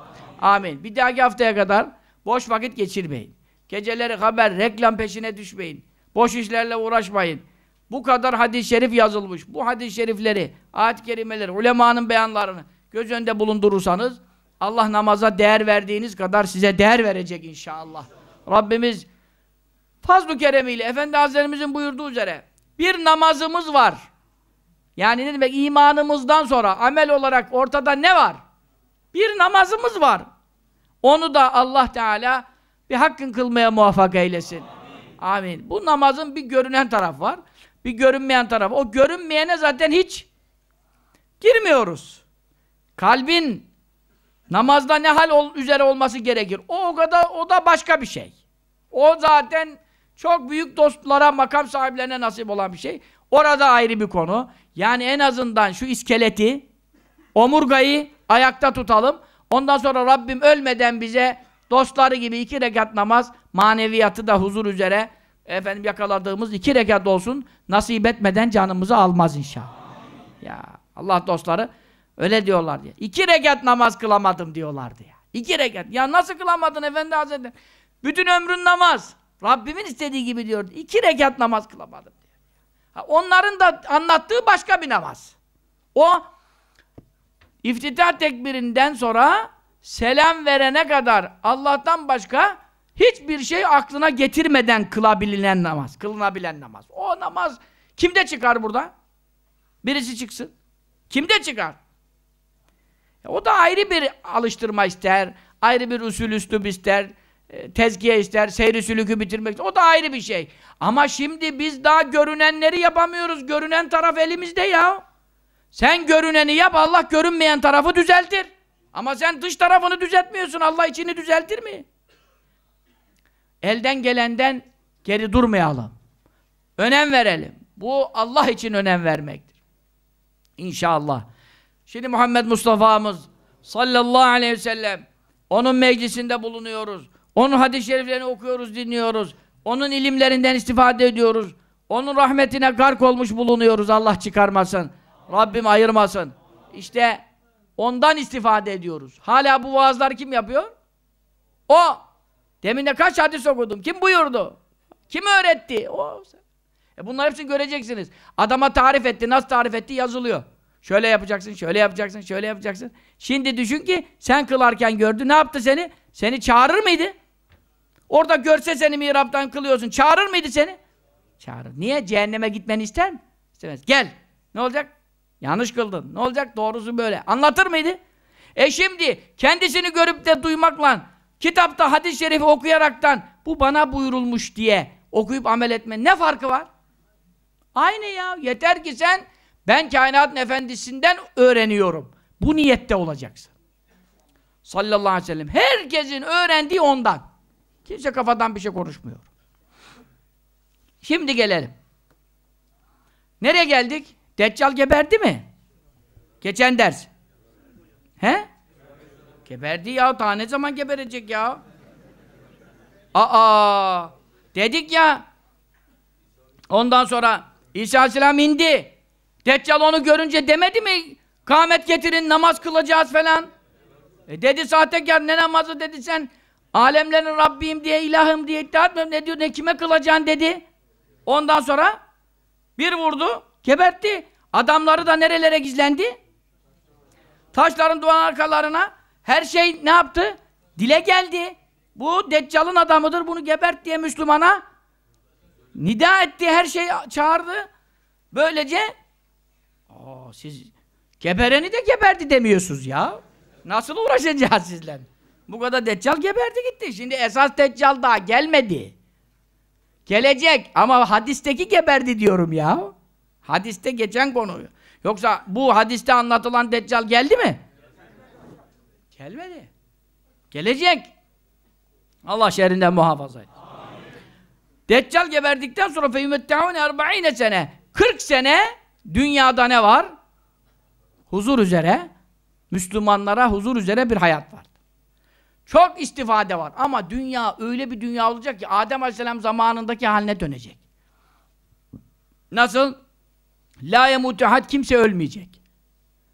Amin. Bir dahaki haftaya kadar boş vakit geçirmeyin. Geceleri haber, reklam peşine düşmeyin. Boş işlerle uğraşmayın. Bu kadar hadis-i şerif yazılmış. Bu hadis-i şerifleri, ayet-i kerimeleri, ulemanın beyanlarını göz önünde bulundurursanız Allah namaza değer verdiğiniz kadar size değer verecek inşallah. Rabbimiz fazl-ı keremiyle Efendi Hazretimizin buyurduğu üzere bir namazımız var. Yani ne demek imanımızdan sonra amel olarak ortada ne var? Bir namazımız var. Onu da Allah Teala bir hakkın kılmaya muvaffak eylesin. Amin. Amin. Bu namazın bir görünen taraf var. Bir görünmeyen taraf. O görünmeyene zaten hiç girmiyoruz. Kalbin Namazda ne hal ol, üzere olması gerekir? O, o kadar o da başka bir şey. O zaten çok büyük dostlara, makam sahiplerine nasip olan bir şey. Orada ayrı bir konu. Yani en azından şu iskeleti, omurgayı ayakta tutalım. Ondan sonra Rabbim ölmeden bize dostları gibi iki rekat namaz, maneviyatı da huzur üzere efendim yakaladığımız iki rekat olsun. Nasip etmeden canımızı almaz inşallah. Ya Allah dostları Öyle diyorlar diye. İki rekat namaz kılamadım diyorlardı ya. İki rekat. Ya nasıl kılamadın efendi hazretleri? Bütün ömrün namaz. Rabbimin istediği gibi diyordu. İki rekat namaz kılamadım diyor. Ha, onların da anlattığı başka bir namaz. O iftitah tekbirinden sonra selam verene kadar Allah'tan başka hiçbir şey aklına getirmeden kılabilinen namaz, kılınabilen namaz. O namaz kimde çıkar burada? Birisi çıksın. Kimde çıkar? O da ayrı bir alıştırma ister, ayrı bir usul üslup ister, e, tezkiye ister, seyri sülükü bitirmek ister. O da ayrı bir şey. Ama şimdi biz daha görünenleri yapamıyoruz. Görünen taraf elimizde ya. Sen görüneni yap, Allah görünmeyen tarafı düzeltir. Ama sen dış tarafını düzeltmiyorsun, Allah içini düzeltir mi? Elden gelenden geri durmayalım. Önem verelim. Bu Allah için önem vermektir. İnşallah. Şimdi Muhammed Mustafa'mız sallallahu aleyhi ve sellem onun meclisinde bulunuyoruz. Onun hadis-i şeriflerini okuyoruz, dinliyoruz. Onun ilimlerinden istifade ediyoruz. Onun rahmetine gark olmuş bulunuyoruz. Allah çıkarmasın. Rabbim ayırmasın. İşte ondan istifade ediyoruz. Hala bu vaazlar kim yapıyor? O. Demin de kaç hadis okudum? Kim buyurdu? Kim öğretti? O. E bunların hepsini göreceksiniz. Adama tarif etti. Nasıl tarif etti? Yazılıyor. Şöyle yapacaksın, şöyle yapacaksın, şöyle yapacaksın. Şimdi düşün ki sen kılarken gördü. Ne yaptı seni? Seni çağırır mıydı? Orada görse seni mihraptan kılıyorsun. Çağırır mıydı seni? Çağırır. Niye? Cehenneme gitmeni ister mi? İstemez. Gel. Ne olacak? Yanlış kıldın. Ne olacak? Doğrusu böyle. Anlatır mıydı? E şimdi kendisini görüp de duymakla kitapta hadis-i şerifi okuyaraktan bu bana buyurulmuş diye okuyup amel etme ne farkı var? Aynı ya. Yeter ki sen ben kainatın efendisinden öğreniyorum. Bu niyette olacaksın. Sallallahu aleyhi ve sellem. Herkesin öğrendiği ondan. Kimse kafadan bir şey konuşmuyor. Şimdi gelelim. Nereye geldik? Deccal geberdi mi? Geçen ders. He? Geberdi ya. Daha ne zaman geberecek ya? Aa! Dedik ya. Ondan sonra İsa Aleyhisselam indi. Deccal onu görünce demedi mi? Kâhmet getirin, namaz kılacağız falan. E dedi sahtekar ne namazı dedi sen alemlerin Rabbiyim diye, ilahım diye iddia etmiyorum. Ne diyor, ne kime kılacaksın dedi. Ondan sonra bir vurdu, gebertti. Adamları da nerelere gizlendi? Taşların duvar arkalarına her şey ne yaptı? Dile geldi. Bu Deccal'ın adamıdır, bunu gebert diye Müslümana nida etti, her şeyi çağırdı. Böylece siz gebereni de geberdi demiyorsunuz ya. Nasıl uğraşacağız sizler? Bu kadar deccal geberdi gitti. Şimdi esas deccal daha gelmedi. Gelecek ama hadisteki geberdi diyorum ya. Hadiste geçen konu. Yoksa bu hadiste anlatılan deccal geldi mi? Gelmedi. Gelecek. Allah şerrinden muhafaza et. Deccal geberdikten sonra fe yümetteûne 40 sene 40 sene dünyada ne var? Huzur üzere, Müslümanlara huzur üzere bir hayat var. Çok istifade var ama dünya öyle bir dünya olacak ki Adem Aleyhisselam zamanındaki haline dönecek. Nasıl? La yemutuhat kimse ölmeyecek.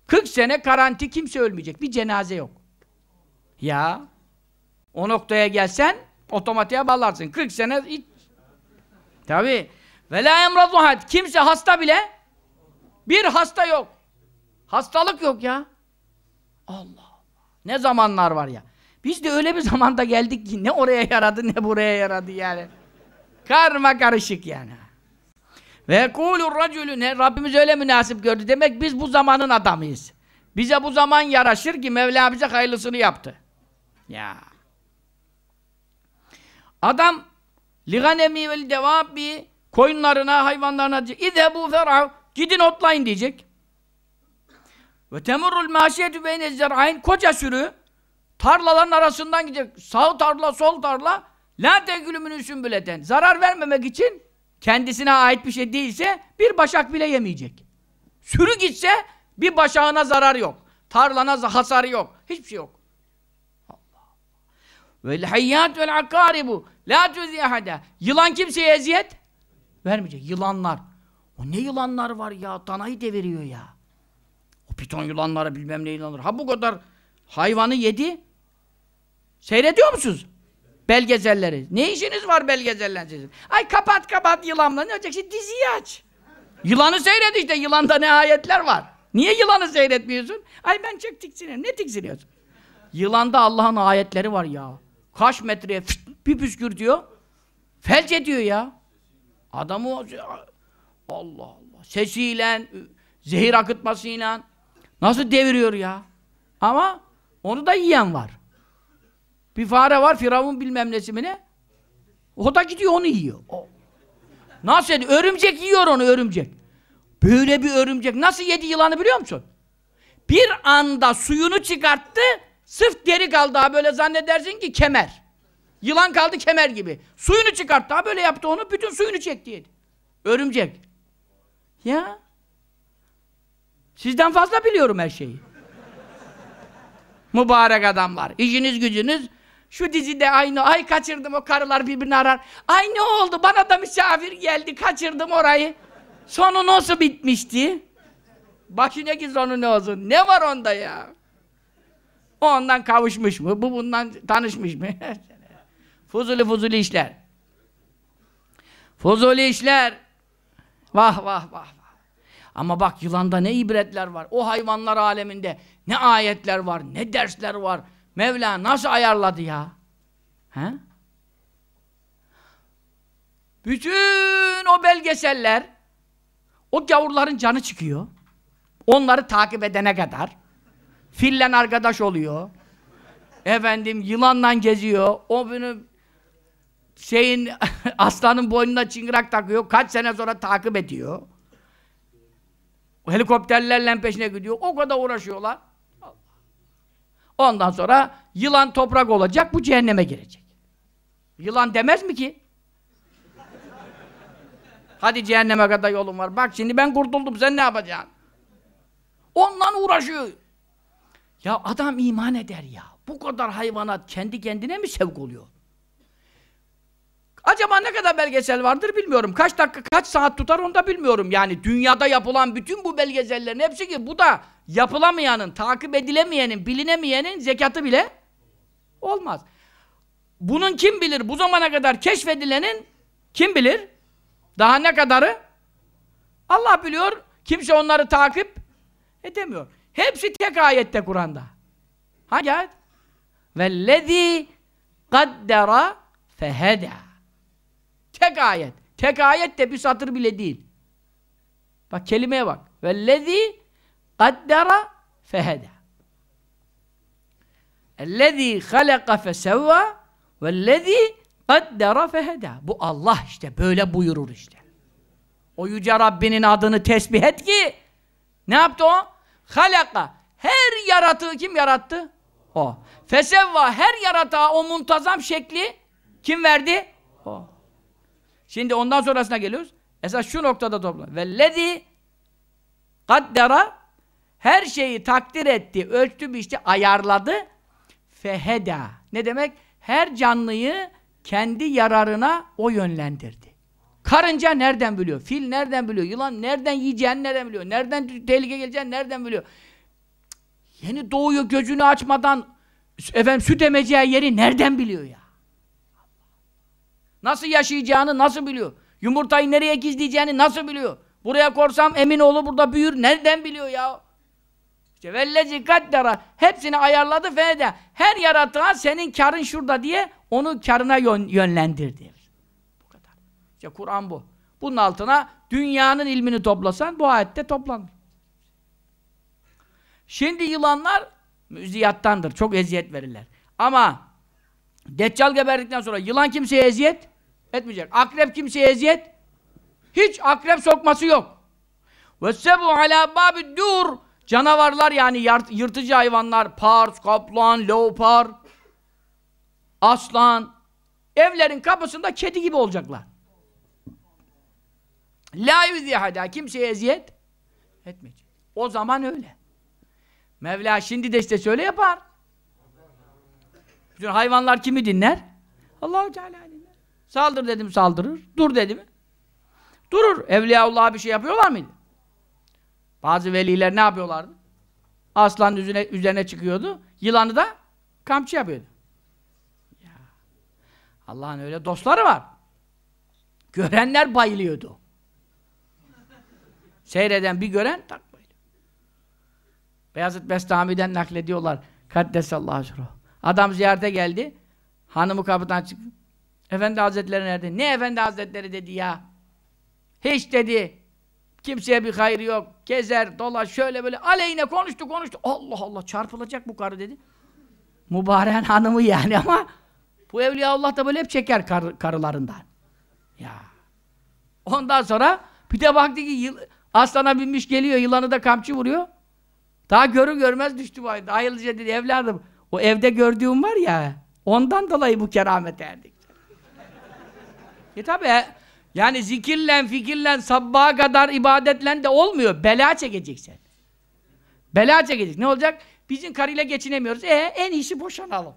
40 sene karanti kimse ölmeyecek. Bir cenaze yok. Ya o noktaya gelsen otomatiğe bağlarsın. 40 sene hiç. Tabi. Ve la emraduhat kimse hasta bile bir hasta yok. Hastalık yok ya. Allah Allah. Ne zamanlar var ya. Biz de öyle bir zamanda geldik ki ne oraya yaradı ne buraya yaradı yani. Karma karışık yani. Ve kulur racülü ne? Rabbimiz öyle münasip gördü. Demek biz bu zamanın adamıyız. Bize bu zaman yaraşır ki Mevla bize hayırlısını yaptı. Ya. Adam liganemi vel devabi koyunlarına, hayvanlarına bu ferav Gidin otlayın diyecek. Ve temurul maşiyetü beyne zer'ain koca sürü tarlaların arasından gidecek. Sağ tarla, sol tarla la tegülümünün sümbületen. Zarar vermemek için kendisine ait bir şey değilse bir başak bile yemeyecek. Sürü gitse bir başağına zarar yok. Tarlana hasarı yok. Hiçbir şey yok. Vel hayyat vel akaribu la tüzi ahada. Yılan kimseye eziyet vermeyecek. Yılanlar. O ne yılanlar var ya? Danayı deviriyor ya. O piton yılanları bilmem ne yılanlar. Ha bu kadar hayvanı yedi. Seyrediyor musunuz? belgezelleri? Ne işiniz var belgesellerle Ay kapat kapat yılanla. Ne olacak? Şimdi diziyi aç. Yılanı seyret işte. Yılanda ne ayetler var. Niye yılanı seyretmiyorsun? Ay ben çok tiksiniyorum. Ne tiksiniyorsun? Yılanda Allah'ın ayetleri var ya. Kaç metreye fışt, bir püskür diyor. Felç ediyor ya. Adamı Allah Allah. Sesiyle, zehir akıtmasıyla nasıl deviriyor ya? Ama onu da yiyen var. Bir fare var, firavun bilmem nesi mi ne? O da gidiyor onu yiyor. O. Nasıl yedi? Örümcek yiyor onu örümcek. Böyle bir örümcek. Nasıl yedi yılanı biliyor musun? Bir anda suyunu çıkarttı, sırf deri kaldı ha böyle zannedersin ki kemer. Yılan kaldı kemer gibi. Suyunu çıkarttı ha böyle yaptı onu, bütün suyunu çekti yedi. Örümcek. Ya. Sizden fazla biliyorum her şeyi. Mübarek adamlar. İşiniz gücünüz şu dizide aynı. Ay kaçırdım o karılar birbirini arar. Ay ne oldu? Bana da misafir geldi. Kaçırdım orayı. Sonu nasıl bitmişti? Başındaki sonu ne olsun? Ne var onda ya? O ondan kavuşmuş mu? Bu bundan tanışmış mı? fuzuli fuzuli işler. Fuzuli işler. Vah vah vah. Ama bak yılanda ne ibretler var. O hayvanlar aleminde ne ayetler var, ne dersler var. Mevla nasıl ayarladı ya? He? Bütün o belgeseller o gavurların canı çıkıyor. Onları takip edene kadar. Fillen arkadaş oluyor. Efendim yılanla geziyor. O benim şeyin aslanın boynuna çıngırak takıyor. Kaç sene sonra takip ediyor. Helikopterlerle peşine gidiyor. O kadar uğraşıyorlar. Ondan sonra yılan toprak olacak. Bu cehenneme girecek. Yılan demez mi ki? Hadi cehenneme kadar yolun var. Bak şimdi ben kurtuldum. Sen ne yapacaksın? Ondan uğraşıyor. Ya adam iman eder ya. Bu kadar hayvanat kendi kendine mi sevk oluyor? Acaba ne kadar belgesel vardır bilmiyorum. Kaç dakika, kaç saat tutar onu da bilmiyorum. Yani dünyada yapılan bütün bu belgesellerin hepsi ki bu da yapılamayanın, takip edilemeyenin, bilinemeyenin zekatı bile olmaz. Bunun kim bilir bu zamana kadar keşfedilenin kim bilir? Daha ne kadarı? Allah biliyor. Kimse onları takip edemiyor. Hepsi tek ayette Kur'an'da. Hangi ayet? وَالَّذ۪ي قَدَّرَ فَهَدَى Tek ayet. Tek ayet de bir satır bile değil. Bak kelimeye bak. Vellezî kaddara feheda. Ellezî halaka fesevva vellezî kaddara feheda. Bu Allah işte böyle buyurur işte. O yüce Rabbinin adını tesbih et ki ne yaptı o? Halaka. Her yaratığı kim yarattı? O. Fesevva her yaratığa o muntazam şekli kim verdi? O. Şimdi ondan sonrasına geliyoruz. Esas şu noktada toplan. Vellezi kaddera her şeyi takdir etti, ölçtü, işte ayarladı. Feheda. Ne demek? Her canlıyı kendi yararına o yönlendirdi. Karınca nereden biliyor? Fil nereden biliyor? Yılan nereden yiyeceğini nereden biliyor? Nereden tehlike geleceğini nereden biliyor? Yeni doğuyor gözünü açmadan efendim süt emeceği yeri nereden biliyor ya? Nasıl yaşayacağını nasıl biliyor? Yumurtayı nereye gizleyeceğini nasıl biliyor? Buraya korsam emin oğlu burada büyür. Nereden biliyor ya? İşte vellezi kaddara. Hepsini ayarladı fede. Her yaratığa senin karın şurada diye onu karına yön, yönlendirdi. Bu kadar. İşte Kur'an bu. Bunun altına dünyanın ilmini toplasan bu ayette toplanmıyor. Şimdi yılanlar müziyattandır. Çok eziyet verirler. Ama Deccal geberdikten sonra yılan kimseye eziyet etmeyecek. Akrep kimseye eziyet hiç akrep sokması yok. Ve sebu ala babi dur canavarlar yani yırtıcı hayvanlar pars, kaplan, leopar aslan evlerin kapısında kedi gibi olacaklar. La yüzihada kimseye eziyet etmeyecek. O zaman öyle. Mevla şimdi de işte söyle yapar. Bütün hayvanlar kimi dinler? Allahu Teala Saldır dedim saldırır. Dur dedim. Durur. Evliyaullah'a bir şey yapıyorlar mıydı? Bazı veliler ne yapıyorlardı? Aslan üzerine, üzerine çıkıyordu. Yılanı da kamçı yapıyordu. Ya. Allah'ın öyle dostları var. Görenler bayılıyordu. Seyreden bir gören tak bayılıyor. Beyazıt Bestami'den naklediyorlar. Kaddesallahu aleyhi Adam ziyarete geldi. Hanımı kapıdan çıktı. Efendi Hazretleri nerede? Ne Efendi Hazretleri dedi ya? Hiç dedi. Kimseye bir hayır yok. Gezer, dolaş, şöyle böyle aleyhine konuştu, konuştu. Allah Allah çarpılacak bu karı dedi. Mübarek hanımı yani ama bu evliya Allah da böyle hep çeker kar, karılarından. Ya. Ondan sonra bir de baktı ki yıl, aslana binmiş geliyor, yılanı da kamçı vuruyor. Daha görür görmez düştü bu ayda. Ayrıca dedi evladım, o evde gördüğüm var ya, ondan dolayı bu keramet erdik. E tabi yani zikirlen, fikirlen, sabbaha kadar ibadetlen de olmuyor. Bela çekeceksin. Bela çekecek. Ne olacak? Bizim karıyla geçinemiyoruz. E en iyisi boşanalım.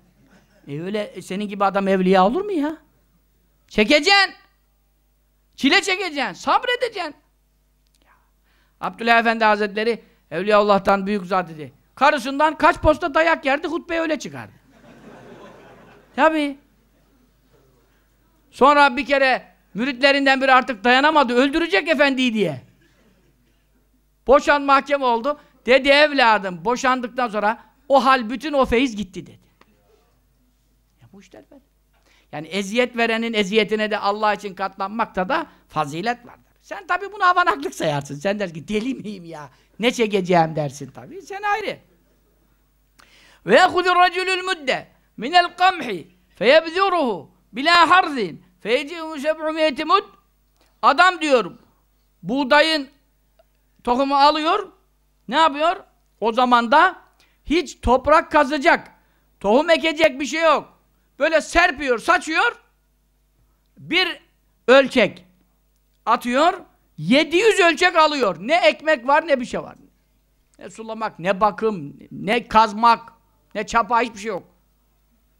E öyle e, senin gibi adam evliya olur mu ya? Çekeceksin. Çile çekeceksin. Sabredeceksin. Abdullah Efendi Hazretleri evliya Allah'tan büyük zat dedi. Karısından kaç posta dayak yerdi hutbeye öyle çıkardı. Tabii. Sonra bir kere müritlerinden biri artık dayanamadı, öldürecek efendiyi diye. Boşan mahkeme oldu. Dedi evladım, boşandıktan sonra o hal, bütün o feyiz gitti dedi. Ya bu işler böyle. Yani eziyet verenin eziyetine de Allah için katlanmakta da fazilet vardır. Sen tabii bunu avanaklık sayarsın. Sen dersin ki deli miyim ya? Ne çekeceğim dersin tabii. Sen ayrı. Ve yehudur racülül müdde minel kamhi feyebzuruhu bila harzin Feycihum seb'umiyeti mud Adam diyorum buğdayın tohumu alıyor ne yapıyor? O zaman da hiç toprak kazacak tohum ekecek bir şey yok. Böyle serpiyor, saçıyor bir ölçek atıyor 700 ölçek alıyor. Ne ekmek var ne bir şey var. Ne sulamak, ne bakım, ne kazmak, ne çapa hiçbir şey yok.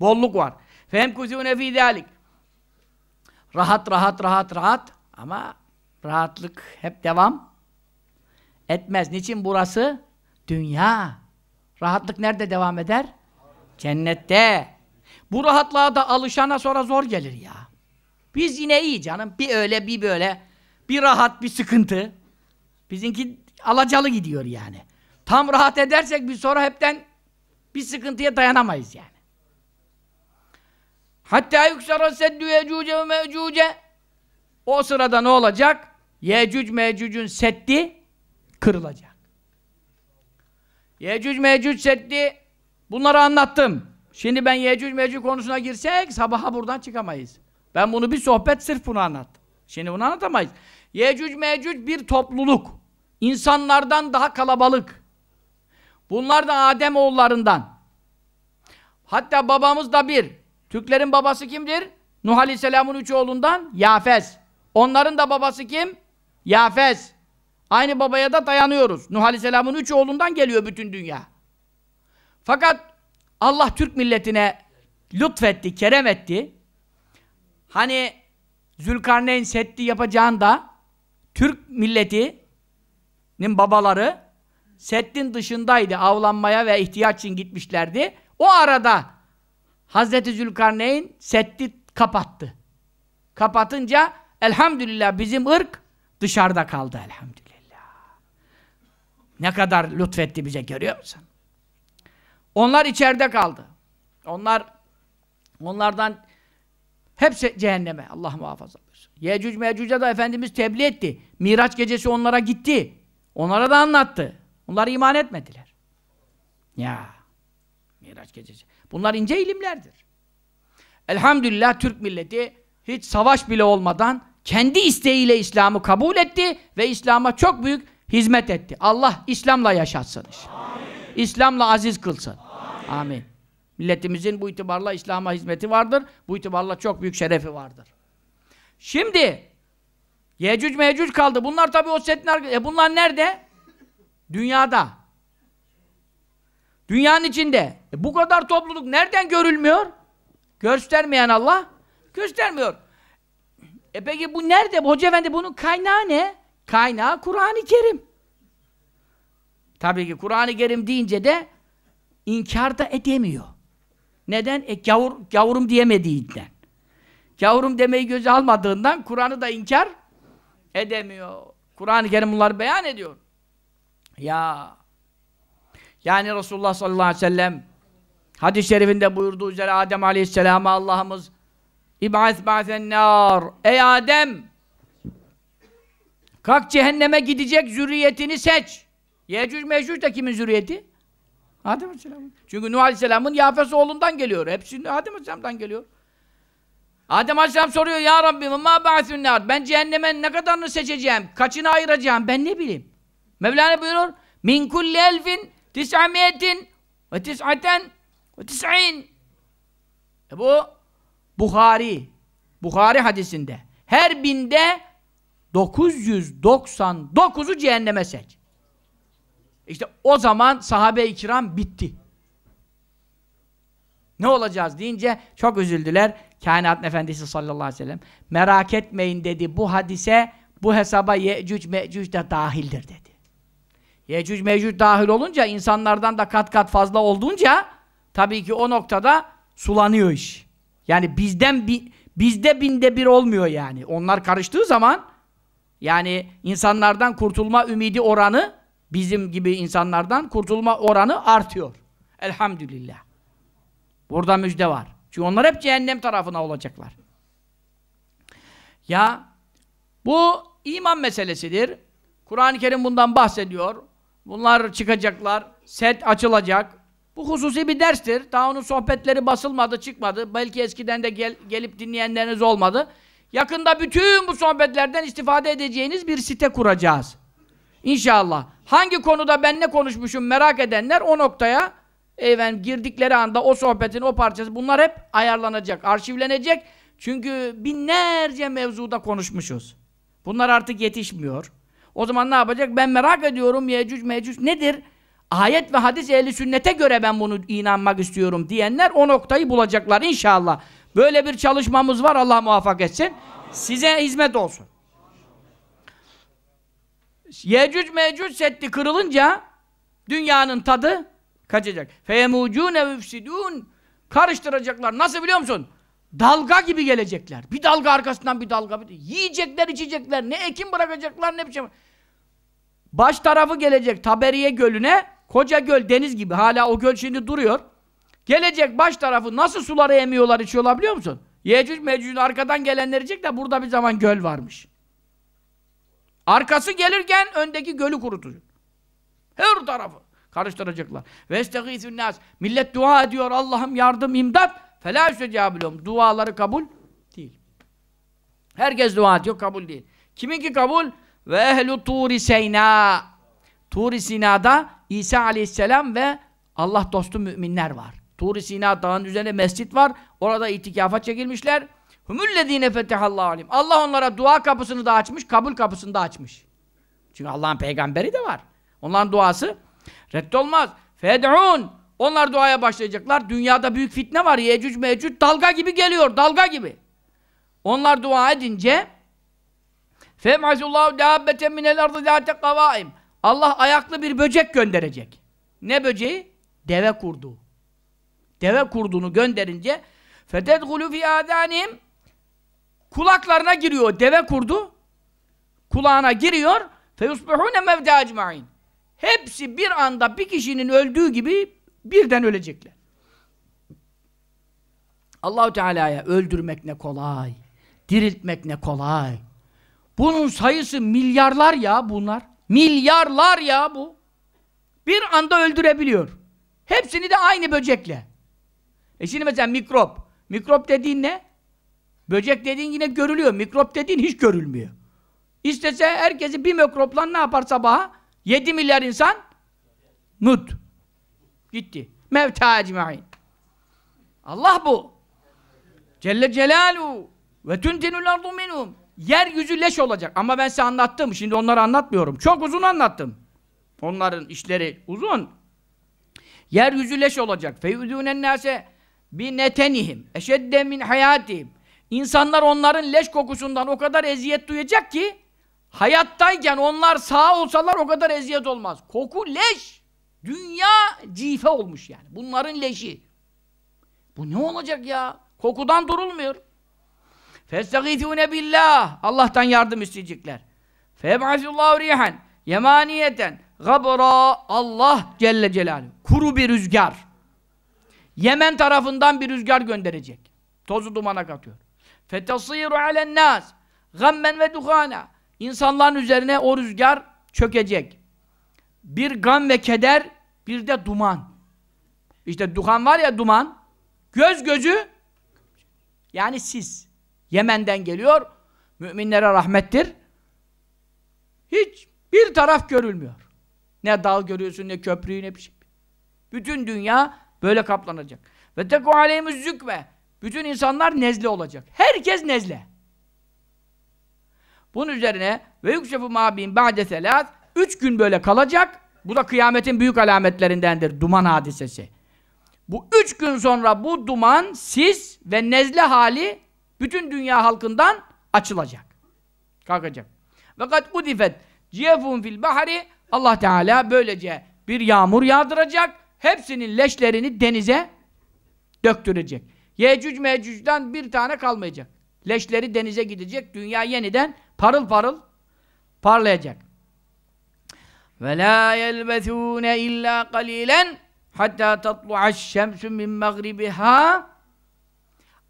Bolluk var. Fehemkuzûne fî zâlik. Rahat rahat rahat rahat ama rahatlık hep devam etmez. Niçin burası? Dünya. Rahatlık nerede devam eder? Cennette. Bu rahatlığa da alışana sonra zor gelir ya. Biz yine iyi canım. Bir öyle bir böyle. Bir rahat bir sıkıntı. Bizinki alacalı gidiyor yani. Tam rahat edersek biz sonra hepten bir sıkıntıya dayanamayız yani. Hatta yüksara seddü yecuce ve mecuce. O sırada ne olacak? Yecüc mecucun seddi kırılacak. Yecüc mecuc seddi bunları anlattım. Şimdi ben yecüc mecuc konusuna girsek sabaha buradan çıkamayız. Ben bunu bir sohbet sırf bunu anlattım. Şimdi bunu anlatamayız. Yecüc mecuc bir topluluk. İnsanlardan daha kalabalık. Bunlar da Adem oğullarından. Hatta babamız da bir. Türklerin babası kimdir? Nuh Aleyhisselam'ın üç oğlundan Yafez. Onların da babası kim? Yafez. Aynı babaya da dayanıyoruz. Nuh Aleyhisselam'ın üç oğlundan geliyor bütün dünya. Fakat Allah Türk milletine lütfetti, kerem etti. Hani Zülkarneyn Setti yapacağında Türk milletinin babaları Settin dışındaydı. Avlanmaya ve ihtiyaç için gitmişlerdi. O arada Hazreti Zülkarneyn setti kapattı. Kapatınca elhamdülillah bizim ırk dışarıda kaldı elhamdülillah. Ne kadar lütfetti bize görüyor musun? Onlar içeride kaldı. Onlar onlardan hepsi cehenneme. Allah muhafaza olsun. Yecüc Mecüc'e de Efendimiz tebliğ etti. Miraç gecesi onlara gitti. Onlara da anlattı. Onlar iman etmediler. Ya. Miraç gecesi. Bunlar ince ilimlerdir. Elhamdülillah Türk milleti hiç savaş bile olmadan kendi isteğiyle İslam'ı kabul etti ve İslam'a çok büyük hizmet etti. Allah İslam'la yaşatsın. İslam'la aziz kılsın. Amin. Amin. Milletimizin bu itibarla İslam'a hizmeti vardır. Bu itibarla çok büyük şerefi vardır. Şimdi Yecüc mecüc kaldı. Bunlar tabii o setin E bunlar nerede? Dünyada. Dünyanın içinde. E bu kadar topluluk nereden görülmüyor? Göstermeyen Allah göstermiyor. E peki bu nerede? Hoca Efendi bunun kaynağı ne? Kaynağı Kur'an-ı Kerim. Tabii ki Kur'an-ı Kerim deyince de inkar da edemiyor. Neden? E gavur, gavurum diyemediğinden. Gavrum demeyi göze almadığından Kur'an'ı da inkar edemiyor. Kur'an-ı Kerim bunları beyan ediyor. Ya yani Resulullah sallallahu aleyhi ve sellem hadis-i şerifinde buyurduğu üzere Adem aleyhisselama Allah'ımız İb'az ba'zen nar Ey Adem kalk cehenneme gidecek zürriyetini seç. Yecüc mecüc de kimin zürriyeti? Adem aleyhisselamın. Çünkü Nuh aleyhisselamın Yafes oğlundan geliyor. Hepsi Adem aleyhisselamdan geliyor. Adem Aleyhisselam soruyor ya Rabbi ma ba'sunnar. Ben cehenneme ne kadarını seçeceğim? Kaçını ayıracağım? Ben ne bileyim? Mevlana buyurur min kulli elfin Tis'amiyetin ve tis'aten ve tis'in. E bu Bukhari. Bukhari hadisinde. Her binde 999'u cehenneme seç. İşte o zaman sahabe-i kiram bitti. Ne olacağız deyince çok üzüldüler. Kainat Efendisi sallallahu aleyhi ve sellem. Merak etmeyin dedi bu hadise bu hesaba Yecüc Mecüc de dahildir dedi. Yecüc mecüc dahil olunca insanlardan da kat kat fazla olduğunca tabii ki o noktada sulanıyor iş. Yani bizden bi, bizde binde bir olmuyor yani. Onlar karıştığı zaman yani insanlardan kurtulma ümidi oranı bizim gibi insanlardan kurtulma oranı artıyor. Elhamdülillah. Burada müjde var. Çünkü onlar hep cehennem tarafına olacaklar. Ya bu iman meselesidir. Kur'an-ı Kerim bundan bahsediyor. Bunlar çıkacaklar. Set açılacak. Bu hususi bir derstir. Daha onun sohbetleri basılmadı, çıkmadı. Belki eskiden de gel, gelip dinleyenleriniz olmadı. Yakında bütün bu sohbetlerden istifade edeceğiniz bir site kuracağız. İnşallah. Hangi konuda ben ne konuşmuşum merak edenler o noktaya efendim, girdikleri anda o sohbetin o parçası bunlar hep ayarlanacak, arşivlenecek. Çünkü binlerce mevzuda konuşmuşuz. Bunlar artık yetişmiyor. O zaman ne yapacak? Ben merak ediyorum Yecüc Mecüc nedir? Ayet ve hadis ehli sünnete göre ben bunu inanmak istiyorum diyenler o noktayı bulacaklar inşallah. Böyle bir çalışmamız var Allah muvaffak etsin. Size hizmet olsun. Yecüc Mecüc setti kırılınca dünyanın tadı kaçacak. Feyemucune müfsidun karıştıracaklar. Nasıl biliyor musun? Dalga gibi gelecekler. Bir dalga arkasından bir dalga. Bir... Yiyecekler, içecekler. Ne ekim bırakacaklar, ne bir biçim. Şey. Baş tarafı gelecek Taberiye Gölü'ne, koca göl deniz gibi hala o göl şimdi duruyor. Gelecek baş tarafı nasıl suları emiyorlar içiyorlar biliyor musun? Yecüc Mecüc'ün arkadan gelenler diyecek de burada bir zaman göl varmış. Arkası gelirken öndeki gölü kurutuyor. Her tarafı karıştıracaklar. Vestegisün nas. Millet dua ediyor Allah'ım yardım imdat. Fela üstecabilum. Duaları kabul değil. Herkes dua ediyor kabul değil. Kiminki kabul? Ve ehlu turi seyna. Turi Sina'da İsa aleyhisselam ve Allah dostu müminler var. Turi Sina dağının üzerine mescit var. Orada itikafa çekilmişler. Hümüllezine fetehallahu alim. Allah onlara dua kapısını da açmış, kabul kapısını da açmış. Çünkü Allah'ın peygamberi de var. Onların duası reddolmaz. Fed'un. Onlar duaya başlayacaklar. Dünyada büyük fitne var. Yecüc mecüc dalga gibi geliyor. Dalga gibi. Onlar dua edince Femazullahu dabbeten minel ardı zâte kavâim. Allah ayaklı bir böcek gönderecek. Ne böceği? Deve kurdu. Deve kurdunu gönderince fetedhulu fi adanim kulaklarına giriyor deve kurdu. Kulağına giriyor. Feyusbihune mevde acmain. Hepsi bir anda bir kişinin öldüğü gibi birden ölecekler. Allahu Teala'ya öldürmek ne kolay, diriltmek ne kolay. Bunun sayısı milyarlar ya bunlar. Milyarlar ya bu. Bir anda öldürebiliyor. Hepsini de aynı böcekle. E şimdi mesela mikrop. Mikrop dediğin ne? Böcek dediğin yine görülüyor. Mikrop dediğin hiç görülmüyor. İstese herkesi bir mikropla ne yapar sabaha? 7 milyar insan nut. Gitti. Mevta ecmain. Allah bu. Celle Celaluhu ve tüntinul ardu minhum. Yeryüzü leş olacak. Ama ben size anlattım. Şimdi onları anlatmıyorum. Çok uzun anlattım. Onların işleri uzun. Yeryüzü leş olacak. Feyudûnen nâse bi netenihim. Eşedde min hayatihim. İnsanlar onların leş kokusundan o kadar eziyet duyacak ki hayattayken onlar sağ olsalar o kadar eziyet olmaz. Koku leş. Dünya cife olmuş yani. Bunların leşi. Bu ne olacak ya? Kokudan durulmuyor. Festagithune billah. Allah'tan yardım isteyecekler. Feb'asullahu rihan yemaniyeten gabra Allah Celle Celaluhu. Kuru bir rüzgar. Yemen tarafından bir rüzgar gönderecek. Tozu dumana katıyor. Fetasiru alen nas gammen ve duhana. İnsanların üzerine o rüzgar çökecek. Bir gam ve keder, bir de duman. İşte duhan var ya duman. Göz gözü yani sis. Yemen'den geliyor. Müminlere rahmettir. Hiç bir taraf görülmüyor. Ne dal görüyorsun, ne köprüyü, ne bir şey. Bütün dünya böyle kaplanacak. Ve teku aleyhimiz zükme. Bütün insanlar nezle olacak. Herkes nezle. Bunun üzerine ve yükşefu mabin ba'de selat üç gün böyle kalacak. Bu da kıyametin büyük alametlerindendir. Duman hadisesi. Bu üç gün sonra bu duman, sis ve nezle hali bütün dünya halkından açılacak. Kalkacak. Fakat kad kudifet ciyefun fil bahari Allah Teala böylece bir yağmur yağdıracak. Hepsinin leşlerini denize döktürecek. Yecüc mecücden bir tane kalmayacak. Leşleri denize gidecek. Dünya yeniden parıl parıl parlayacak. Ve la yelbesûne illa kalilen hatta tatlu'aş şemsü min mağribiha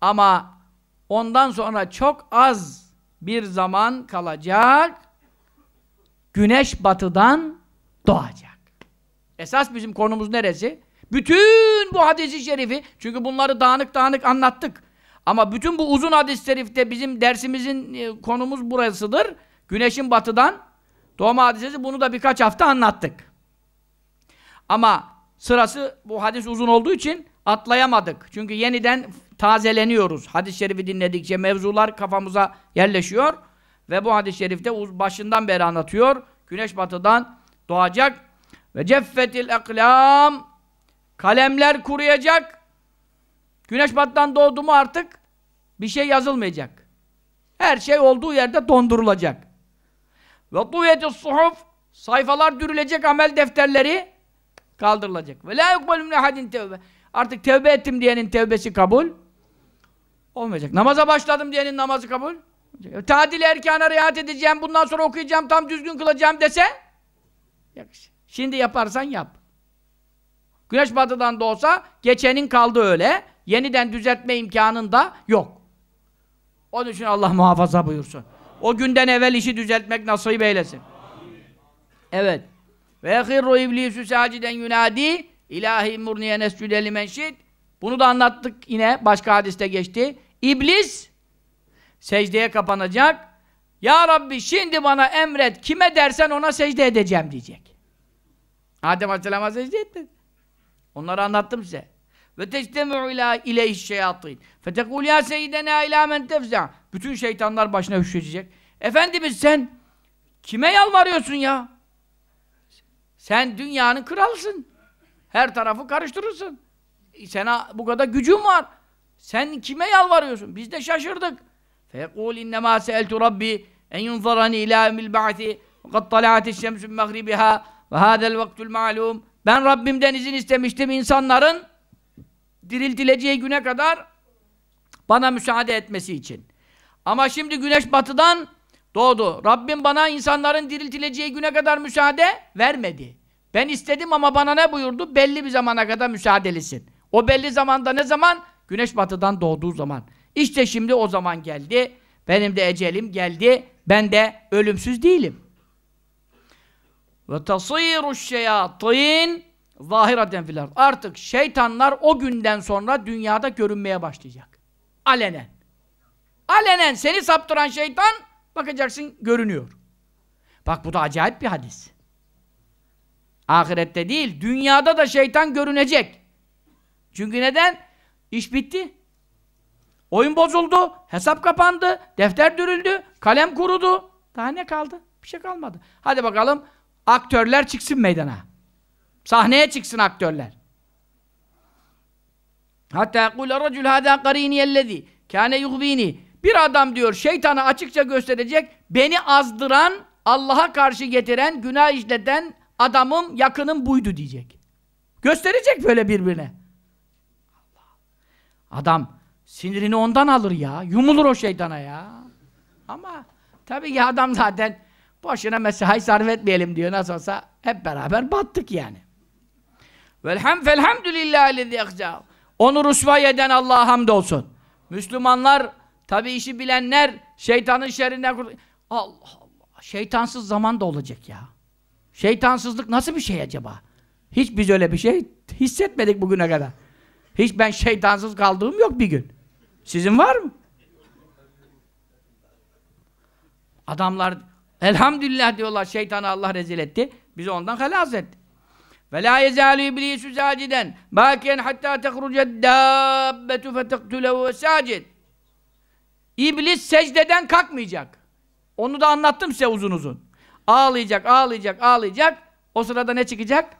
ama Ondan sonra çok az bir zaman kalacak. Güneş batıdan doğacak. Esas bizim konumuz neresi? Bütün bu hadisi şerifi, çünkü bunları dağınık dağınık anlattık. Ama bütün bu uzun hadis-i şerifte bizim dersimizin e, konumuz burasıdır. Güneşin batıdan doğma hadisesi. Bunu da birkaç hafta anlattık. Ama sırası bu hadis uzun olduğu için atlayamadık. Çünkü yeniden tazeleniyoruz. Hadis-i şerifi dinledikçe mevzular kafamıza yerleşiyor ve bu hadis-i şerifte başından beri anlatıyor. Güneş batıdan doğacak ve ceffetil eklam kalemler kuruyacak. Güneş battan doğdu mu artık bir şey yazılmayacak. Her şey olduğu yerde dondurulacak. Ve duveti suhuf sayfalar dürülecek amel defterleri kaldırılacak. Ve la yukbalü hadin tevbe. Artık tevbe ettim diyenin tevbesi kabul Olmayacak. Namaza başladım diyenin namazı kabul. E, tadil erkana riayet edeceğim, bundan sonra okuyacağım, tam düzgün kılacağım dese yakışır. Şimdi yaparsan yap. Güneş batıdan da olsa geçenin kaldı öyle. Yeniden düzeltme imkanın da yok. Onun için Allah muhafaza buyursun. O günden evvel işi düzeltmek nasip eylesin. Evet. Ve yehirru iblisü saciden yunadi ilahi murniye nescüde limen Bunu da anlattık yine başka hadiste geçti. İblis secdeye kapanacak. Ya Rabbi şimdi bana emret kime dersen ona secde edeceğim diyecek. Adem Aleyhisselam'a secde etmedi. Onları anlattım size. Ve tectemu ila ileyhiş şeyatin. Fetekul ya seyyidena ila men tefza. Bütün şeytanlar başına üşüşecek. Efendimiz sen kime yalvarıyorsun ya? Sen dünyanın kralısın. Her tarafı karıştırırsın. Sana bu kadar gücün var. Sen kime yalvarıyorsun? Biz de şaşırdık. Feyekûl innemâ seeltu rabbi en yunzarani ilâ emil ba'ti ve kad talâtis şemsün meğribiha ve hâzel vaktül ma'lûm ben Rabbimden izin istemiştim insanların diriltileceği güne kadar bana müsaade etmesi için. Ama şimdi güneş batıdan doğdu. Rabbim bana insanların diriltileceği güne kadar müsaade vermedi. Ben istedim ama bana ne buyurdu? Belli bir zamana kadar müsaadelisin. O belli zamanda ne zaman? Güneş batıdan doğduğu zaman. İşte şimdi o zaman geldi. Benim de ecelim geldi. Ben de ölümsüz değilim. Ve tasîru şeyatîn zahiraten filar. Artık şeytanlar o günden sonra dünyada görünmeye başlayacak. Alenen. Alenen seni saptıran şeytan bakacaksın görünüyor. Bak bu da acayip bir hadis. Ahirette değil, dünyada da şeytan görünecek. Çünkü neden? İş bitti. Oyun bozuldu, hesap kapandı, defter dürüldü, kalem kurudu. Daha ne kaldı? Bir şey kalmadı. Hadi bakalım aktörler çıksın meydana. Sahneye çıksın aktörler. Hatta kul racul hada qarini ellezî kâne yuhvini. Bir adam diyor şeytanı açıkça gösterecek beni azdıran, Allah'a karşı getiren, günah işleten adamım, yakınım buydu diyecek. Gösterecek böyle birbirine. Adam sinirini ondan alır ya. Yumulur o şeytana ya. Ama tabii ki adam zaten boşuna mesai sarf etmeyelim diyor. Nasıl olsa hep beraber battık yani. Velham felhamdülillahi lezi ekzav. Onu rüsva eden Allah'a hamdolsun. Müslümanlar, tabii işi bilenler şeytanın şerrinden Allah Allah. Şeytansız zaman da olacak ya. Şeytansızlık nasıl bir şey acaba? Hiç biz öyle bir şey hissetmedik bugüne kadar. Hiç ben şeytansız kaldığım yok bir gün. Sizin var mı? Adamlar elhamdülillah diyorlar şeytanı Allah rezil etti. Bizi ondan helas etti. Ve la yezalu iblisu saciden bakiyen hatta tehruce dabbetu fetektulehu sacid. İblis secdeden kalkmayacak. Onu da anlattım size uzun uzun. Ağlayacak, ağlayacak, ağlayacak. O sırada ne çıkacak?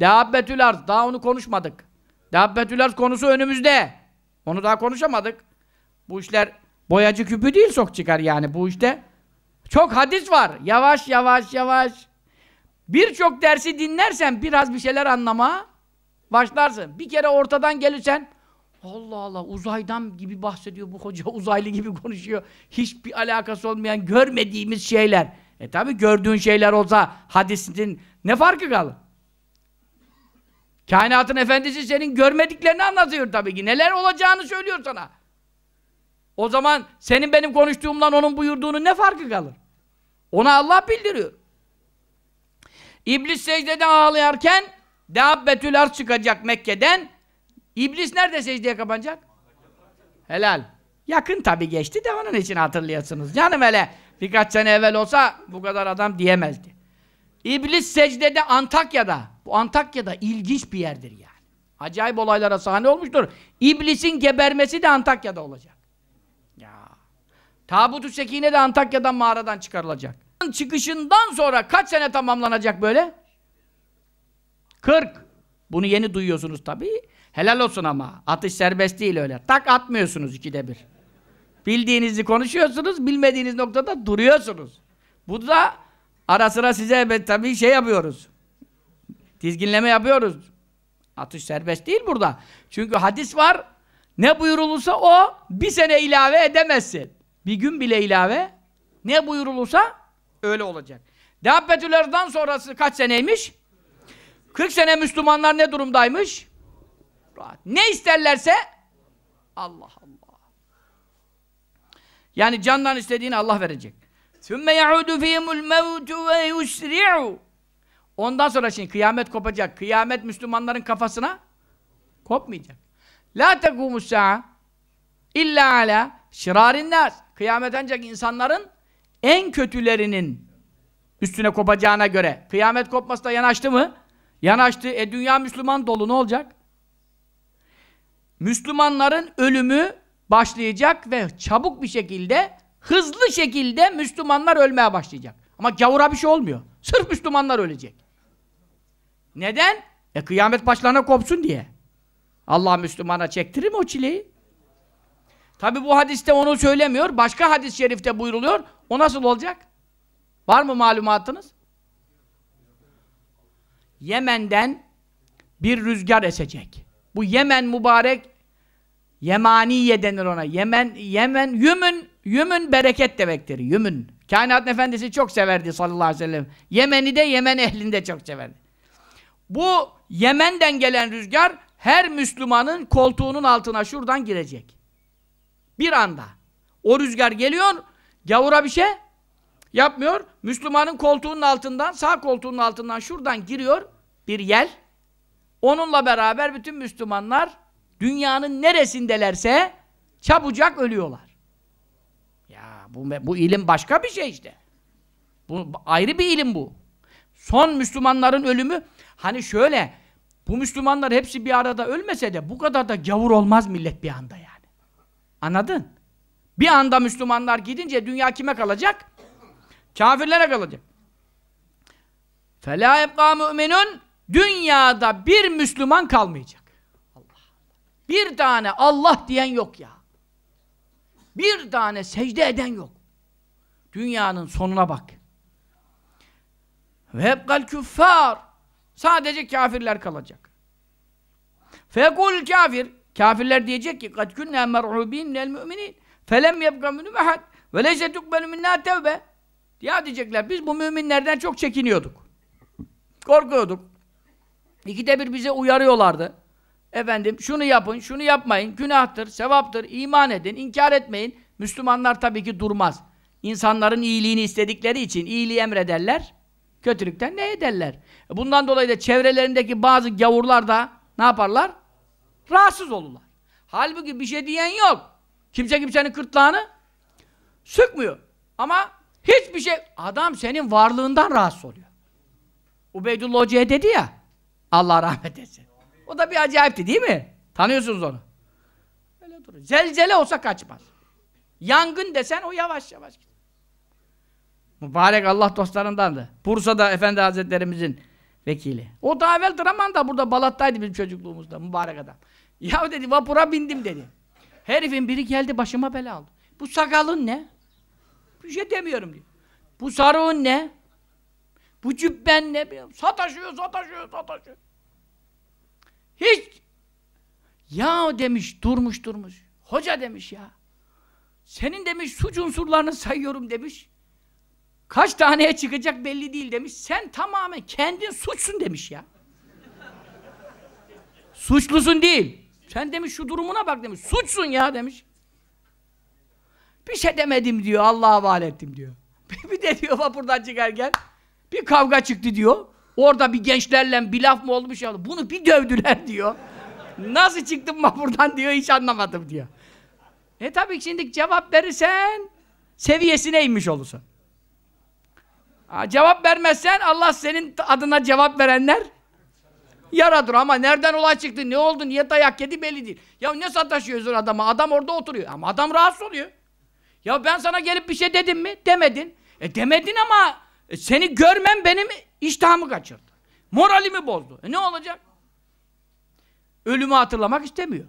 Dabbetül arz. Daha onu konuşmadık. Dabbetüler konusu önümüzde. Onu daha konuşamadık. Bu işler boyacı küpü değil sok çıkar yani bu işte. Çok hadis var. Yavaş yavaş yavaş. Birçok dersi dinlersen biraz bir şeyler anlama başlarsın. Bir kere ortadan gelirsen Allah Allah uzaydan gibi bahsediyor bu hoca uzaylı gibi konuşuyor. Hiçbir alakası olmayan görmediğimiz şeyler. E tabi gördüğün şeyler olsa hadisin ne farkı kalır? Kainatın efendisi senin görmediklerini anlatıyor tabii ki. Neler olacağını söylüyor sana. O zaman senin benim konuştuğumdan onun buyurduğunu ne farkı kalır? Ona Allah bildiriyor. İblis secdede ağlayarken Deabbetül Arz çıkacak Mekke'den. İblis nerede secdeye kapanacak? Helal. Yakın tabii geçti de onun için hatırlıyorsunuz. Canım hele birkaç sene evvel olsa bu kadar adam diyemezdi. İblis secdede Antakya'da bu Antakya'da ilginç bir yerdir yani. Acayip olaylara sahne olmuştur. İblisin gebermesi de Antakya'da olacak. Ya. Tabutu Sekine de Antakya'dan mağaradan çıkarılacak. Çıkışından sonra kaç sene tamamlanacak böyle? 40. Bunu yeni duyuyorsunuz tabii. Helal olsun ama. Atış serbest değil öyle. Tak atmıyorsunuz ikide bir. Bildiğinizi konuşuyorsunuz, bilmediğiniz noktada duruyorsunuz. Bu da ara sıra size tabii şey yapıyoruz. Dizginleme yapıyoruz. Atış serbest değil burada. Çünkü hadis var. Ne buyurulursa o bir sene ilave edemezsin. Bir gün bile ilave ne buyurulursa öyle olacak. Dabbetülerden sonrası kaç seneymiş? 40 sene Müslümanlar ne durumdaymış? Ne isterlerse Allah Allah. Yani candan istediğini Allah verecek. ثُمَّ يَعُودُ فِيهِمُ الْمَوْتُ وَيُسْرِعُ Ondan sonra şimdi kıyamet kopacak. Kıyamet Müslümanların kafasına kopmayacak. La tekumus sa'a illa ala şirarin nas. Kıyamet ancak insanların en kötülerinin üstüne kopacağına göre. Kıyamet kopması da yanaştı mı? Yanaştı. E dünya Müslüman dolu ne olacak? Müslümanların ölümü başlayacak ve çabuk bir şekilde, hızlı şekilde Müslümanlar ölmeye başlayacak. Ama gavura bir şey olmuyor. Sırf Müslümanlar ölecek. Neden? E kıyamet başlarına kopsun diye. Allah Müslümana çektirir mi o çileyi? Tabi bu hadiste onu söylemiyor. Başka hadis-i şerifte buyruluyor. O nasıl olacak? Var mı malumatınız? Yemen'den bir rüzgar esecek. Bu Yemen mübarek Yemaniye denir ona. Yemen, Yemen, Yümün, Yümün bereket demektir. Yümün. Kainat Efendisi çok severdi sallallahu aleyhi ve sellem. Yemen'i de Yemen ehlinde çok severdi. Bu Yemen'den gelen rüzgar her Müslümanın koltuğunun altına şuradan girecek. Bir anda. O rüzgar geliyor, gavura bir şey yapmıyor. Müslümanın koltuğunun altından, sağ koltuğunun altından şuradan giriyor bir yel. Onunla beraber bütün Müslümanlar dünyanın neresindelerse çabucak ölüyorlar. Ya bu, bu ilim başka bir şey işte. Bu ayrı bir ilim bu. Son Müslümanların ölümü Hani şöyle, bu Müslümanlar hepsi bir arada ölmese de bu kadar da gavur olmaz millet bir anda yani. Anladın? Bir anda Müslümanlar gidince dünya kime kalacak? Kafirlere kalacak. فَلَا يَبْقَى مُؤْمِنُونَ Dünyada bir Müslüman kalmayacak. Allah. Bir tane Allah diyen yok ya. Bir tane secde eden yok. Dünyanın sonuna bak. Ve hebkal küffar Sadece kafirler kalacak. Fekul kafir. Kafirler diyecek ki kad künne mer'ubin minel müminin felem yebga minum ehad ve leyse tukbelu minna tevbe ya diyecekler biz bu müminlerden çok çekiniyorduk. Korkuyorduk. İkide bir bize uyarıyorlardı. Efendim şunu yapın, şunu yapmayın. Günahtır, sevaptır, iman edin, inkar etmeyin. Müslümanlar tabii ki durmaz. İnsanların iyiliğini istedikleri için iyiliği emrederler. Kötülükten ne ederler? E, bundan dolayı da çevrelerindeki bazı gavurlar da ne yaparlar? Rahatsız olurlar. Halbuki bir şey diyen yok. Kimse kimsenin kırtlağını sıkmıyor. Ama hiçbir şey... Adam senin varlığından rahatsız oluyor. Ubeydullah Hoca'ya dedi ya, Allah rahmet etsin. O da bir acayipti değil mi? Tanıyorsunuz onu. Öyle duruyor. Zelzele olsa kaçmaz. Yangın desen o yavaş yavaş gider. Mübarek Allah dostlarındandı. Bursa'da Efendi Hazretlerimizin vekili. O daha evvel Draman'da burada Balat'taydı bizim çocukluğumuzda mübarek adam. Ya dedi vapura bindim dedi. Herifin biri geldi başıma bela aldı. Bu sakalın ne? Bir şey demiyorum diyor. Bu sarığın ne? Bu cübben ne? Sataşıyor, sataşıyor, sataşıyor. Hiç. Ya demiş, durmuş durmuş. Hoca demiş ya. Senin demiş suç unsurlarını sayıyorum demiş. Kaç taneye çıkacak belli değil demiş. Sen tamamen kendin suçsun demiş ya. Suçlusun değil. Sen demiş şu durumuna bak demiş. Suçsun ya demiş. Bir şey demedim diyor. Allah'a havale ettim diyor. bir de diyor vapurdan çıkarken bir kavga çıktı diyor. Orada bir gençlerle bir laf mı olmuş şey ya? Bunu bir dövdüler diyor. Nasıl çıktım vapurdan diyor hiç anlamadım diyor. E tabii şimdi cevap verirsen seviyesine inmiş olursun cevap vermezsen Allah senin adına cevap verenler yaradır ama nereden olay çıktı, ne oldu, niye dayak yedi belli değil. Ya ne sataşıyorsun adama? Adam orada oturuyor. Ama adam rahatsız oluyor. Ya ben sana gelip bir şey dedim mi? Demedin. E demedin ama e, seni görmem benim iştahımı kaçırdı. Moralimi bozdu. E ne olacak? Ölümü hatırlamak istemiyor.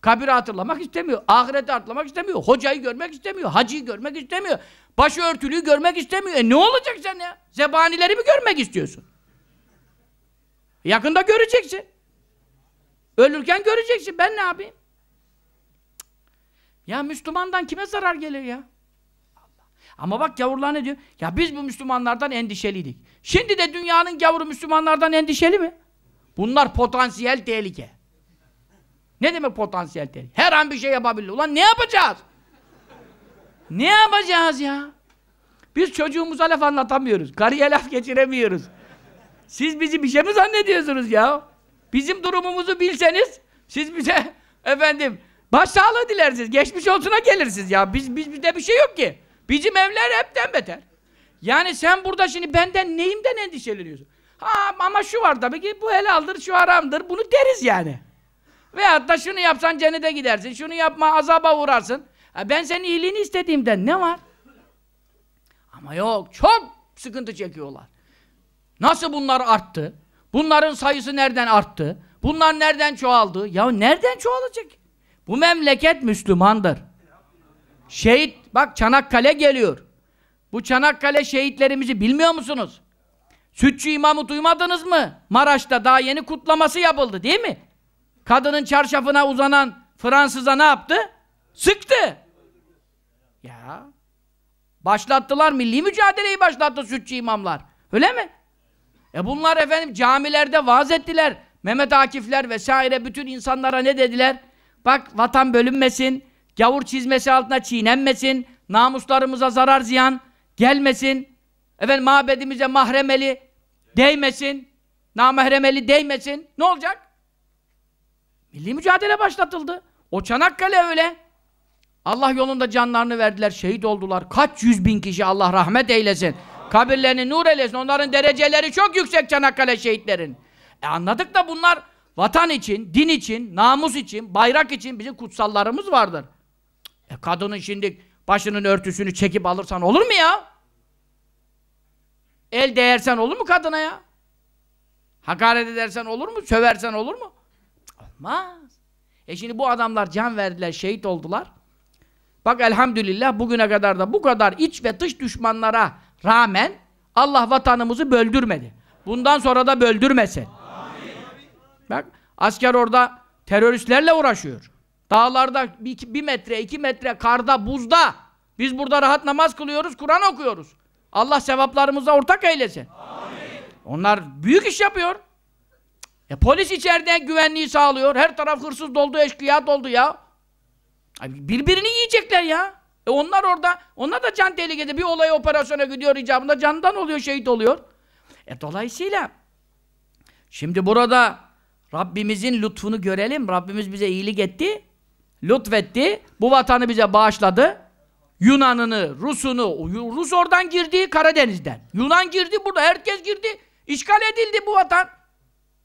Kabiri hatırlamak istemiyor. Ahireti hatırlamak istemiyor. Hocayı görmek istemiyor. Hacıyı görmek istemiyor. Başörtülüyü görmek istemiyor. E ne olacak sen ya? Zebanileri mi görmek istiyorsun? Yakında göreceksin. Ölürken göreceksin. Ben ne yapayım? Ya Müslümandan kime zarar gelir ya? Ama bak gavurlar ne diyor? Ya biz bu Müslümanlardan endişeliydik. Şimdi de dünyanın gavuru Müslümanlardan endişeli mi? Bunlar potansiyel tehlike. Ne demek potansiyel tehlike? Her an bir şey yapabilir. Ulan ne yapacağız? Ne yapacağız ya? Biz çocuğumuza laf anlatamıyoruz. Karıya laf geçiremiyoruz. Siz bizi bir şey mi zannediyorsunuz ya? Bizim durumumuzu bilseniz siz bize efendim başsağlığı dilersiniz. Geçmiş olsuna gelirsiniz ya. Biz, biz bizde bir şey yok ki. Bizim evler hepten beter. Yani sen burada şimdi benden neyimden endişeleniyorsun? Ha ama şu var tabii ki bu helaldir, şu haramdır. Bunu deriz yani. Veyahut da şunu yapsan cennete gidersin, şunu yapma azaba uğrarsın ben senin iyiliğini istediğimden ne var? Ama yok çok sıkıntı çekiyorlar. Nasıl bunlar arttı? Bunların sayısı nereden arttı? Bunlar nereden çoğaldı? Ya nereden çoğalacak? Bu memleket Müslümandır. Şehit, bak Çanakkale geliyor. Bu Çanakkale şehitlerimizi bilmiyor musunuz? Sütçü imamı duymadınız mı? Maraş'ta daha yeni kutlaması yapıldı değil mi? Kadının çarşafına uzanan Fransız'a ne yaptı? Sıktı. Ya. Başlattılar, milli mücadeleyi başlattı sütçü imamlar. Öyle mi? E bunlar efendim camilerde vaaz ettiler. Mehmet Akifler vesaire bütün insanlara ne dediler? Bak vatan bölünmesin, gavur çizmesi altına çiğnenmesin, namuslarımıza zarar ziyan gelmesin, efendim mabedimize mahremeli değmesin, namahremeli değmesin. Ne olacak? Milli mücadele başlatıldı. O Çanakkale öyle. Allah yolunda canlarını verdiler, şehit oldular. Kaç yüz bin kişi Allah rahmet eylesin. Kabirlerini nur eylesin. Onların dereceleri çok yüksek Çanakkale şehitlerin. E anladık da bunlar vatan için, din için, namus için, bayrak için bizim kutsallarımız vardır. E kadının şimdi başının örtüsünü çekip alırsan olur mu ya? El değersen olur mu kadına ya? Hakaret edersen olur mu? Söversen olur mu? Olmaz. E şimdi bu adamlar can verdiler, şehit oldular. Bak elhamdülillah bugüne kadar da bu kadar iç ve dış düşmanlara rağmen Allah vatanımızı böldürmedi. Bundan sonra da böldürmesin. Amin. Bak asker orada teröristlerle uğraşıyor. Dağlarda bir, bir metre, iki metre, karda, buzda. Biz burada rahat namaz kılıyoruz, Kur'an okuyoruz. Allah sevaplarımıza ortak eylesin. Amin. Onlar büyük iş yapıyor. E, polis içeride güvenliği sağlıyor. Her taraf hırsız doldu, eşkıya doldu ya. Birbirini yiyecekler ya. E onlar orada, onlar da can tehlikede. Bir olay operasyona gidiyor icabında candan oluyor, şehit oluyor. E dolayısıyla şimdi burada Rabbimizin lütfunu görelim. Rabbimiz bize iyilik etti, lütfetti. Bu vatanı bize bağışladı. Yunan'ını, Rus'unu, Rus oradan girdi Karadeniz'den. Yunan girdi burada, herkes girdi. İşgal edildi bu vatan.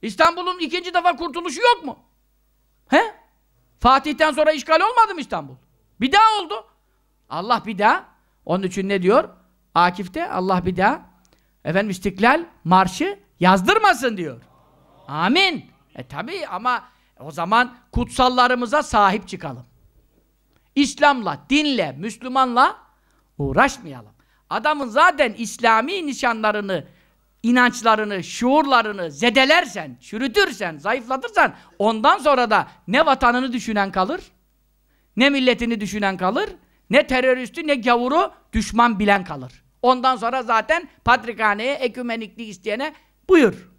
İstanbul'un ikinci defa kurtuluşu yok mu? He? Fatih'ten sonra işgal olmadı mı İstanbul? Bir daha oldu. Allah bir daha. Onun için ne diyor? Akif'te Allah bir daha efendim İstiklal Marşı yazdırmasın diyor. Amin. E tabi ama o zaman kutsallarımıza sahip çıkalım. İslam'la, dinle, Müslüman'la uğraşmayalım. Adamın zaten İslami nişanlarını inançlarını, şuurlarını zedelersen, çürütürsen, zayıflatırsan ondan sonra da ne vatanını düşünen kalır, ne milletini düşünen kalır, ne teröristi ne gavuru düşman bilen kalır. Ondan sonra zaten patrikhaneye, ekümeniklik isteyene buyur.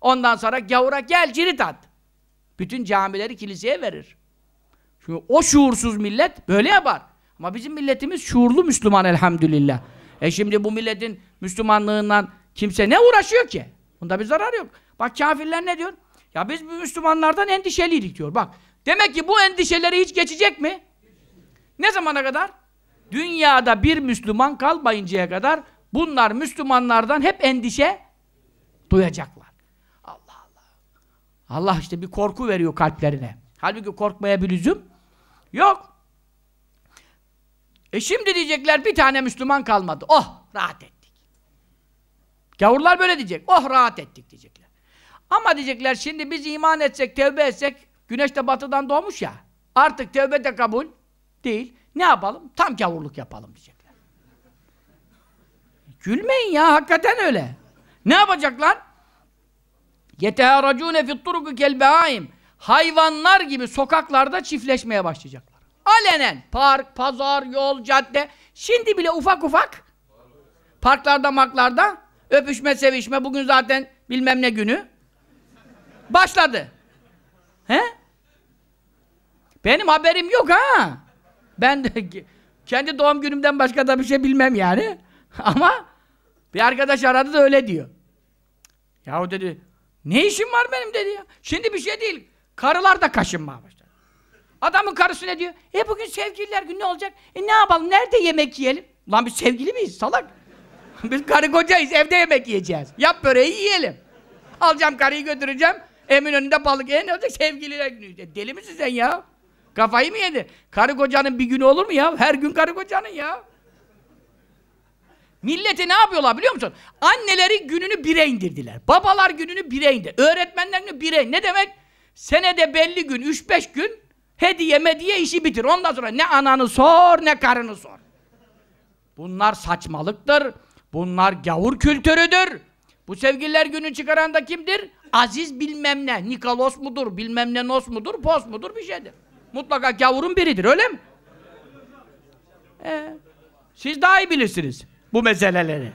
Ondan sonra gavura gel cirit at. Bütün camileri kiliseye verir. Çünkü o şuursuz millet böyle yapar. Ama bizim milletimiz şuurlu Müslüman elhamdülillah. E şimdi bu milletin Müslümanlığından Kimse ne uğraşıyor ki? Bunda bir zarar yok. Bak kafirler ne diyor? Ya biz Müslümanlardan endişeliydik diyor. Bak demek ki bu endişeleri hiç geçecek mi? Ne zamana kadar? Dünyada bir Müslüman kalmayıncaya kadar bunlar Müslümanlardan hep endişe duyacaklar. Allah Allah. Allah işte bir korku veriyor kalplerine. Halbuki korkmaya bir lüzum yok. E şimdi diyecekler bir tane Müslüman kalmadı. Oh rahat et. Gavurlar böyle diyecek. Oh rahat ettik diyecekler. Ama diyecekler şimdi biz iman etsek, tevbe etsek güneş de batıdan doğmuş ya. Artık tevbe de kabul değil. Ne yapalım? Tam gavurluk yapalım diyecekler. Gülmeyin ya hakikaten öyle. Ne yapacaklar? يَتَهَرَجُونَ فِي الطُّرُقُ كَالْبَهَائِمْ Hayvanlar gibi sokaklarda çiftleşmeye başlayacaklar. Alenen park, pazar, yol, cadde. Şimdi bile ufak ufak parklarda maklarda Öpüşme, sevişme. Bugün zaten bilmem ne günü. Başladı. He? Benim haberim yok ha. Ben de kendi doğum günümden başka da bir şey bilmem yani. Ama bir arkadaş aradı da öyle diyor. Yahu dedi, ne işim var benim dedi ya. Şimdi bir şey değil. Karılar da kaşınmaya başladı. Adamın karısı ne diyor? E bugün sevgililer günü ne olacak? E ne yapalım? Nerede yemek yiyelim? Lan biz sevgili miyiz salak? Biz karı kocayız, evde yemek yiyeceğiz. Yap böreği yiyelim. Alacağım karıyı götüreceğim. Emin önünde balık yiyen ne olacak? Sevgililer günü. E, deli misin sen ya? Kafayı mı yedi? Karı kocanın bir günü olur mu ya? Her gün karı kocanın ya. Millete ne yapıyorlar biliyor musun? Anneleri gününü bire indirdiler. Babalar gününü bire indir. Öğretmenler günü bire. Ne demek? Senede belli gün, üç beş gün hediye mediye işi bitir. Ondan sonra ne ananı sor ne karını sor. Bunlar saçmalıktır. Bunlar gavur kültürüdür. Bu sevgililer günü çıkaran da kimdir? Aziz bilmem ne. Nikalos mudur, bilmem ne nos mudur, pos mudur bir şeydir. Mutlaka gavurun biridir öyle mi? Ee, siz daha iyi bilirsiniz bu meseleleri.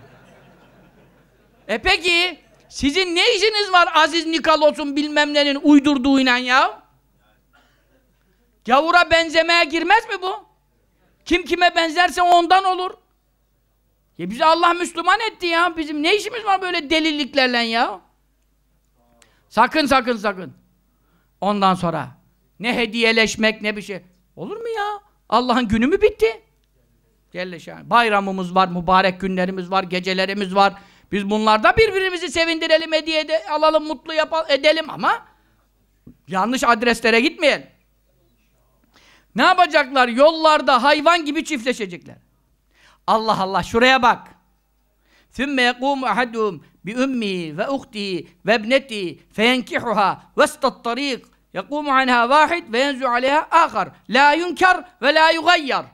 E peki sizin ne işiniz var Aziz Nikalos'un bilmem nenin uydurduğuyla ya? Gavura benzemeye girmez mi bu? Kim kime benzerse ondan olur. Ya bizi Allah Müslüman etti ya. Bizim ne işimiz var böyle delilliklerle ya? Sakın sakın sakın. Ondan sonra ne hediyeleşmek ne bir şey. Olur mu ya? Allah'ın günü mü bitti? Celle şan. Bayramımız var, mübarek günlerimiz var, gecelerimiz var. Biz bunlarda birbirimizi sevindirelim, hediye de, alalım, mutlu yapalım, edelim ama yanlış adreslere gitmeyelim. Ne yapacaklar? Yollarda hayvan gibi çiftleşecekler. Allah Allah şuraya bak. Sümme yekûmu ahadûm bi ummihi ve uhtihi ve ibnetihi feyenkihuha vestat tariq yekûmu anha vahid ve yenzu aleyha ahar la yunkar ve la yugayyar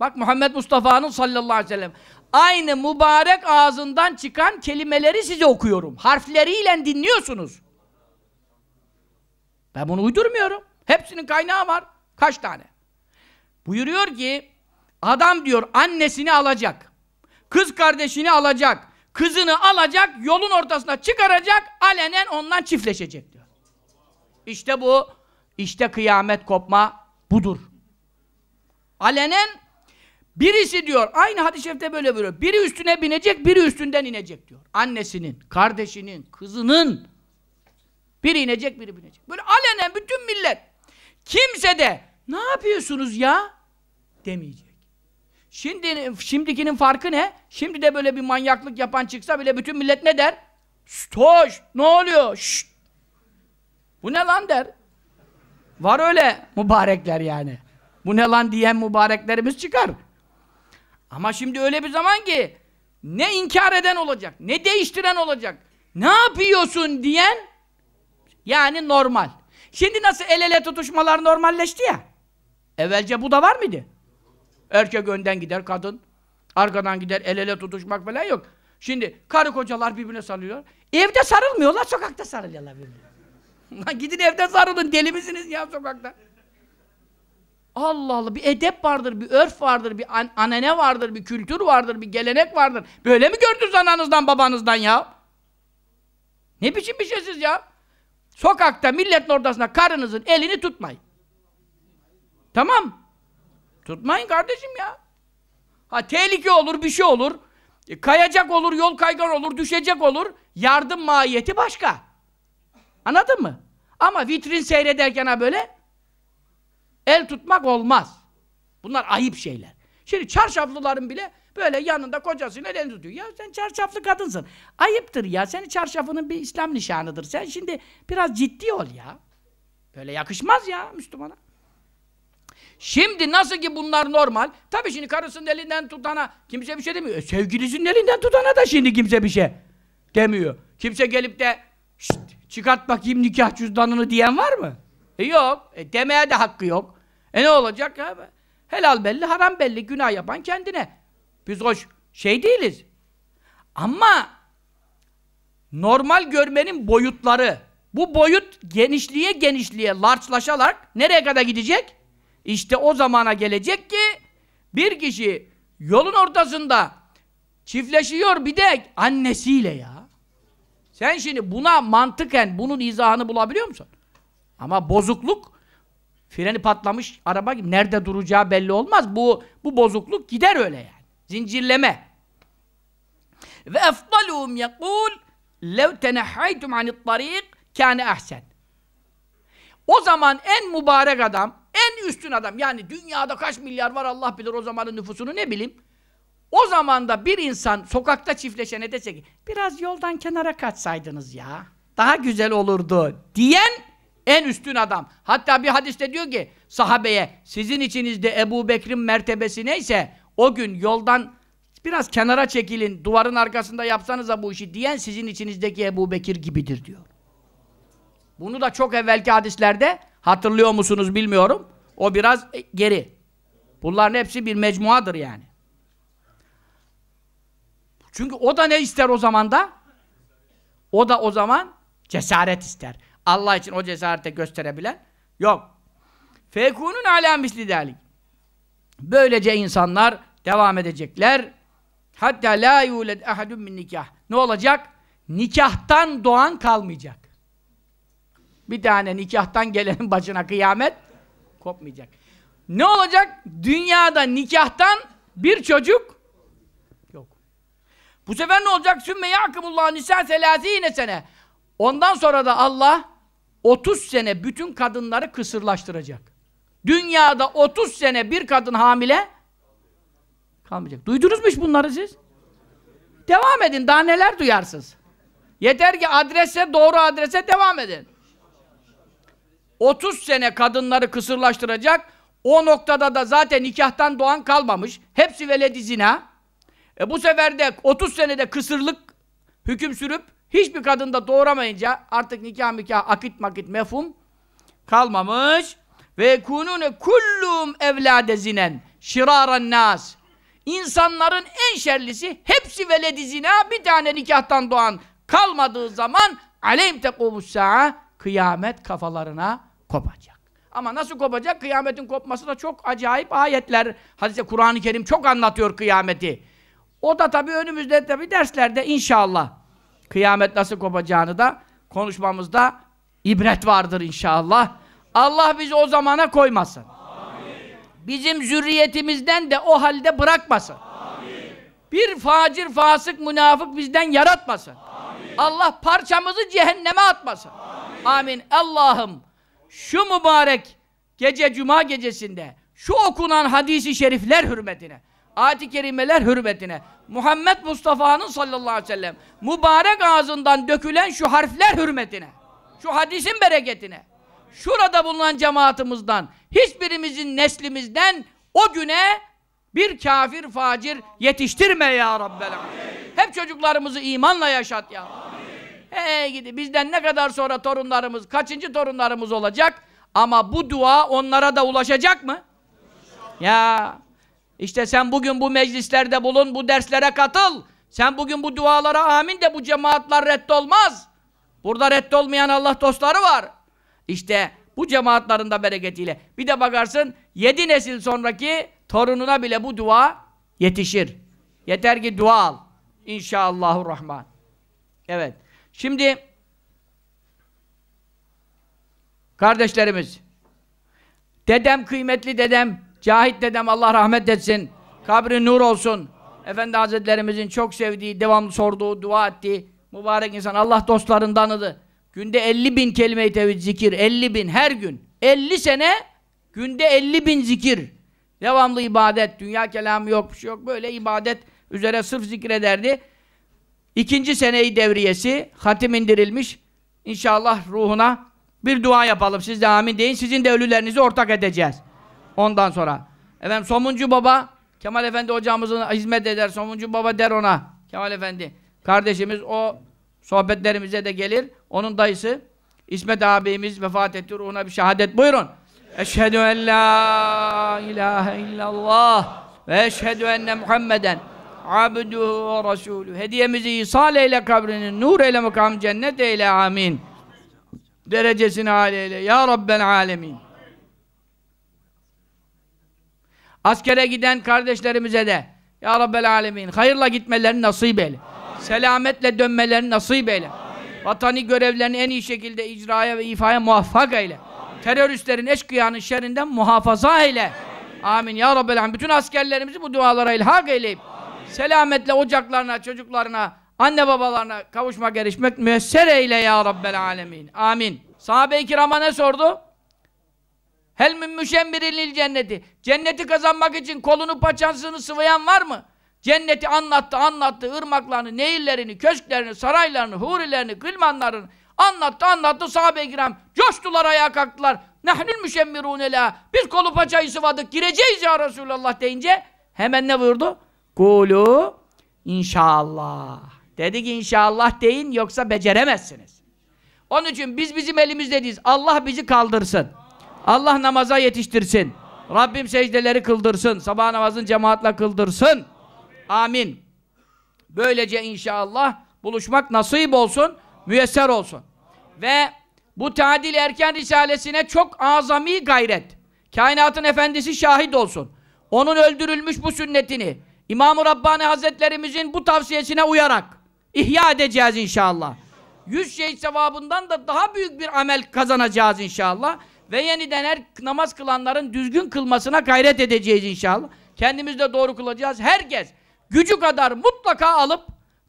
Bak Muhammed Mustafa'nın sallallahu aleyhi ve sellem aynı mübarek ağzından çıkan kelimeleri size okuyorum. Harfleriyle dinliyorsunuz. Ben bunu uydurmuyorum. Hepsinin kaynağı var. Kaç tane? Buyuruyor ki Adam diyor annesini alacak. Kız kardeşini alacak. Kızını alacak, yolun ortasına çıkaracak, alenen ondan çiftleşecek diyor. İşte bu, işte kıyamet kopma budur. Alenen birisi diyor, aynı hadis-i şerifte böyle böyle, biri üstüne binecek, biri üstünden inecek diyor. Annesinin, kardeşinin, kızının biri inecek, biri binecek. Böyle alenen bütün millet. Kimse de ne yapıyorsunuz ya demeyecek. Şimdi, şimdikinin farkı ne? Şimdi de böyle bir manyaklık yapan çıksa bile bütün millet ne der? Stoş! Ne oluyor? Şşt! Bu ne lan der. Var öyle mübarekler yani. Bu ne lan diyen mübareklerimiz çıkar. Ama şimdi öyle bir zaman ki ne inkar eden olacak, ne değiştiren olacak. Ne yapıyorsun diyen yani normal. Şimdi nasıl el ele tutuşmalar normalleşti ya. Evvelce bu da var mıydı? Erkek önden gider, kadın arkadan gider, el ele tutuşmak falan yok. Şimdi karı kocalar birbirine sarılıyor. Evde sarılmıyorlar, sokakta sarılıyorlar birbirine. Gidin evde sarılın, deli misiniz ya sokakta? Allah Allah, bir edep vardır, bir örf vardır, bir an anene vardır, bir kültür vardır, bir gelenek vardır. Böyle mi gördünüz ananızdan, babanızdan ya? Ne biçim bir şey siz ya? Sokakta, milletin ortasında karınızın elini tutmayın. Tamam Tutmayın kardeşim ya. Ha tehlike olur, bir şey olur. E, kayacak olur, yol kaygan olur, düşecek olur. Yardım mahiyeti başka. Anladın mı? Ama vitrin seyrederken ha böyle el tutmak olmaz. Bunlar ayıp şeyler. Şimdi çarşaflıların bile böyle yanında kocasıyla el tutuyor. Ya sen çarşaflı kadınsın. Ayıptır ya. Senin çarşafının bir İslam nişanıdır. Sen şimdi biraz ciddi ol ya. Böyle yakışmaz ya Müslümana. Şimdi nasıl ki bunlar normal, tabii şimdi karısının elinden tutana kimse bir şey demiyor. E, sevgilisinin elinden tutana da şimdi kimse bir şey demiyor. Kimse gelip de şşt, çıkart bakayım nikah cüzdanını diyen var mı? E, yok. E, demeye de hakkı yok. E ne olacak? Ya? Helal belli, haram belli. Günah yapan kendine. Biz hoş şey değiliz. Ama normal görmenin boyutları bu boyut genişliğe genişliğe larçlaşarak nereye kadar gidecek? İşte o zamana gelecek ki bir kişi yolun ortasında çiftleşiyor bir de annesiyle ya. Sen şimdi buna mantıken bunun izahını bulabiliyor musun? Ama bozukluk freni patlamış araba gibi nerede duracağı belli olmaz. Bu bu bozukluk gider öyle yani. Zincirleme. Ve efdaluhum yekul lev tenehaytum anit tariq kâne ahsen. O zaman en mübarek adam en üstün adam. Yani dünyada kaç milyar var Allah bilir o zamanın nüfusunu ne bileyim. O zaman da bir insan sokakta çiftleşene dese ki biraz yoldan kenara kaçsaydınız ya. Daha güzel olurdu diyen en üstün adam. Hatta bir hadiste diyor ki sahabeye sizin içinizde Ebu Bekir'in mertebesi neyse o gün yoldan biraz kenara çekilin duvarın arkasında yapsanız da bu işi diyen sizin içinizdeki Ebu Bekir gibidir diyor. Bunu da çok evvelki hadislerde Hatırlıyor musunuz bilmiyorum. O biraz e, geri. Bunların hepsi bir mecmuadır yani. Çünkü o da ne ister o zaman da? O da o zaman cesaret ister. Allah için o cesarete gösterebilen yok. Fekunun ala misli delik. Böylece insanlar devam edecekler. Hatta la yuled ahadun min nikah. Ne olacak? Nikahtan doğan kalmayacak. Bir tane nikahtan gelenin başına kıyamet kopmayacak. Ne olacak? Dünyada nikahtan bir çocuk yok. Bu sefer ne olacak? Sümme yakıbullah nisa yine sene. Ondan sonra da Allah 30 sene bütün kadınları kısırlaştıracak. Dünyada 30 sene bir kadın hamile kalmayacak. Duydunuz mu bunları siz? Devam edin. Daha neler duyarsınız? Yeter ki adrese, doğru adrese devam edin. 30 sene kadınları kısırlaştıracak. O noktada da zaten nikahtan doğan kalmamış. Hepsi veledi zina. E bu sefer de 30 senede kısırlık hüküm sürüp hiçbir kadında doğuramayınca artık nikah mikah akit makit mefhum kalmamış. Ve kunune kullum evlade zinen şiraran nas. İnsanların en şerlisi hepsi veledi zina bir tane nikahtan doğan kalmadığı zaman aleyhim tekumus sa'a kıyamet kafalarına kopacak. Ama nasıl kopacak? Kıyametin kopması da çok acayip ayetler. Hadise Kur'an-ı Kerim çok anlatıyor kıyameti. O da tabii önümüzde tabii derslerde inşallah kıyamet nasıl kopacağını da konuşmamızda ibret vardır inşallah. Allah bizi o zamana koymasın. Bizim zürriyetimizden de o halde bırakmasın. Amin. Bir facir, fasık, münafık bizden yaratmasın. Amin. Allah parçamızı cehenneme atmasın. Amin. Amin. Allah'ım şu mübarek gece cuma gecesinde şu okunan hadisi şerifler hürmetine, ayet-i kerimeler hürmetine, Muhammed Mustafa'nın sallallahu aleyhi ve sellem mübarek ağzından dökülen şu harfler hürmetine, şu hadisin bereketine, şurada bulunan cemaatimizden, hiçbirimizin neslimizden o güne bir kafir facir yetiştirme ya Rabbel Amin. Hep çocuklarımızı imanla yaşat ya Amin. Hey gidi bizden ne kadar sonra torunlarımız, kaçıncı torunlarımız olacak? Ama bu dua onlara da ulaşacak mı? Ya işte sen bugün bu meclislerde bulun, bu derslere katıl. Sen bugün bu dualara amin de bu cemaatler reddolmaz. Burada reddolmayan Allah dostları var. İşte bu cemaatlerin de bereketiyle. Bir de bakarsın yedi nesil sonraki torununa bile bu dua yetişir. Yeter ki dua al. İnşallahurrahman. Evet. Şimdi kardeşlerimiz dedem kıymetli dedem Cahit dedem Allah rahmet etsin. Kabri nur olsun. Efendi Hazretlerimizin çok sevdiği, devamlı sorduğu, dua ettiği mübarek insan. Allah dostlarındanıdı. Günde 50 bin kelime-i tevhid zikir. 50 bin her gün. 50 sene günde 50 bin zikir. Devamlı ibadet. Dünya kelamı yok, bir şey yok. Böyle ibadet üzere sırf zikrederdi. İkinci seneyi devriyesi hatim indirilmiş. İnşallah ruhuna bir dua yapalım. Siz de amin deyin. Sizin de ölülerinizi ortak edeceğiz. Ondan sonra. Efendim Somuncu Baba Kemal Efendi hocamızın hizmet eder. Somuncu Baba der ona. Kemal Efendi. Kardeşimiz o sohbetlerimize de gelir. Onun dayısı İsmet abimiz vefat etti. Ruhuna bir şehadet. Buyurun. Eşhedü en la ilahe illallah ve eşhedü enne Muhammeden abduhu ve rasulü. Hediyemizi ihsal eyle kabrini, nur eyle makam cennet eyle amin. Derecesini âle eyle. Ya Rabbel alemin. Askere giden kardeşlerimize de Ya Rabbel alemin hayırla gitmelerini nasip eyle. Amin. Selametle dönmelerini nasip eyle. Amin. Vatani görevlerini en iyi şekilde icraya ve ifaya muvaffak eyle. Amin. Teröristlerin, eşkıyanın şerrinden muhafaza eyle. Amin. Ya Rabbel alemin. Bütün askerlerimizi bu dualara ilhak eyleyip Amin Selametle ocaklarına, çocuklarına, anne babalarına kavuşmak, erişmek müesser eyle ya Rabbel alemin. Amin. Sahabe-i kirama ne sordu? Hel min müşemmirilil cenneti. Cenneti kazanmak için kolunu paçasını sıvayan var mı? Cenneti anlattı, anlattı. ırmaklarını, nehirlerini, köşklerini, saraylarını, hurilerini, kılmanlarını anlattı, anlattı. Sahabe-i kiram coştular, ayağa kalktılar. Nehnül müşemmirûne la. Biz kolu paçayı sıvadık, gireceğiz ya Resulallah deyince hemen ne buyurdu? Kulu inşallah. Dedi ki inşallah deyin yoksa beceremezsiniz. Onun için biz bizim elimizde değiliz. Allah bizi kaldırsın. Allah namaza yetiştirsin. Rabbim secdeleri kıldırsın. Sabah namazını cemaatle kıldırsın. Amin. Böylece inşallah buluşmak nasip olsun, müyesser olsun. Ve bu tadil erken risalesine çok azami gayret. Kainatın efendisi şahit olsun. Onun öldürülmüş bu sünnetini, İmam-ı Rabbani Hazretlerimizin bu tavsiyesine uyarak ihya edeceğiz inşallah. Yüz şehit sevabından da daha büyük bir amel kazanacağız inşallah. Ve yeniden her namaz kılanların düzgün kılmasına gayret edeceğiz inşallah. Kendimiz de doğru kılacağız. Herkes gücü kadar mutlaka alıp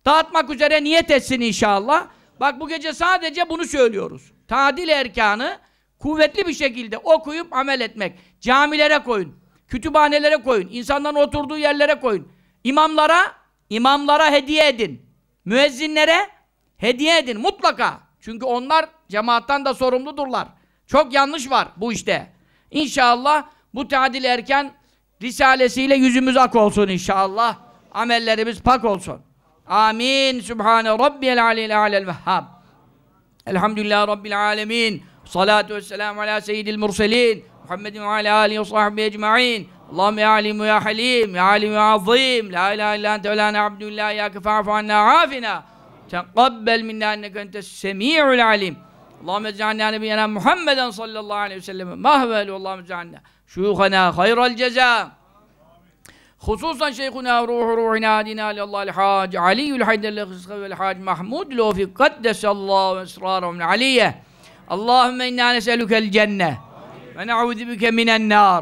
dağıtmak üzere niyet etsin inşallah. Bak bu gece sadece bunu söylüyoruz. Tadil erkanı kuvvetli bir şekilde okuyup amel etmek. Camilere koyun. Kütüphanelere koyun. insanların oturduğu yerlere koyun. İmamlara, imamlara hediye edin. Müezzinlere hediye edin mutlaka. Çünkü onlar cemaattan da sorumludurlar. Çok yanlış var bu işte. İnşallah bu tadil erken risalesiyle yüzümüz ak olsun inşallah. Amellerimiz pak olsun. Amin. Sübhane Rabbiyel aleyl alel vehhab. Elhamdülillah Rabbil alemin. Salatu vesselamu ala seyyidil murselin. محمد وعلى آله وصحبه أجمعين اللهم يا عليم يا حليم يا عليم يا عظيم لا إله إلا أنت ولا عبد الله إياك فاعف عنا عافنا تقبل منا إنك أنت السميع العليم اللهم اجعلنا نبينا محمدا صلى الله عليه وسلم مهبل اللهم اجعلنا شيوخنا خير الجزاء خصوصا شيخنا روح روحنا هادنا لله الحاج علي الحيدر الحاج محمود لوفي قدس الله واسراره من عليه اللهم انا نسالك الجنه ونعوذ بك من النار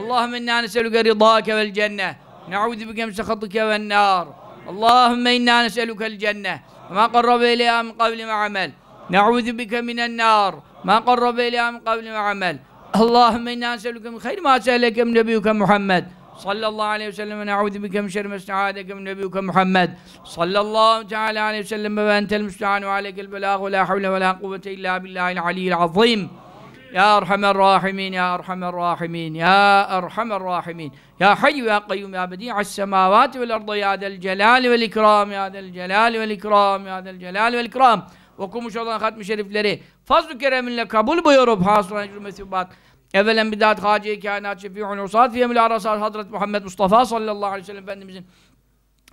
اللهم إنا نسألك رضاك والجنة نعوذ بك من سخطك والنار اللهم إنا نسألك الجنة وما قرب إليها من قبل ما عمل نعوذ بك من النار ما قرب إليها من قبل ما عمل اللهم إنا نسألك من خير ما سألك من نبيك محمد صلى الله عليه وسلم ونعوذ بك من شر ما استعاذك من نبيك محمد صلى الله تعالى عليه وسلم وأنت المستعان وعليك البلاغ ولا حول ولا قوة إلا بالله العلي العظيم Ya Erhamer Rahimin, Ya Erhamer Rahimin, Ya Erhamer Rahimin. Ya Hayyu Ya Kayyum Ya Bedi'as Semavati Vel Arda Ya Del Celal Vel İkram Ya Del Celal Vel İkram Ya Del Celal Vel İkram Okumuş olan hatmi şerifleri fazl-ı kereminle kabul buyurup hasılan ecrü mesibat evvelen bidat hacı-i kainat şefi'un usat fiyemül arasal Hazreti Muhammed Mustafa sallallahu aleyhi ve sellem Efendimizin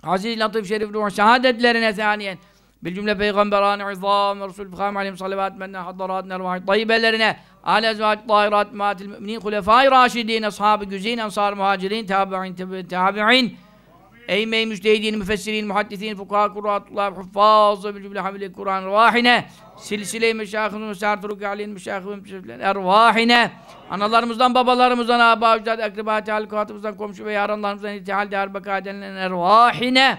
aziz latif şerif ruh şehadetlerine saniyen bil cümle peygamberani izam ve resul-i fıkham aleyhim salavat menne haddarat nervahi tayyibelerine Âle ezvâcı tâhirât mâtil mü'minîn hulefâi râşidîn ashâb-ı güzîn ensâr muhacirin tâbi'in tâbi'in Eymey müçtehidîn, müfessirin, muhaddisîn, fukâ, kurâtullâh, huffâzı, bilcüble hamile Kur'an râhine silsile-i meşâhımızın mesâr turuk-i aliyin meşâhımızın ervâhine analarımızdan, babalarımızdan, âbâ, ücdâd, ekribâti, halikâtımızdan, komşu ve yaranlarımızdan, itihal, diyarbaka edenlerin ervâhine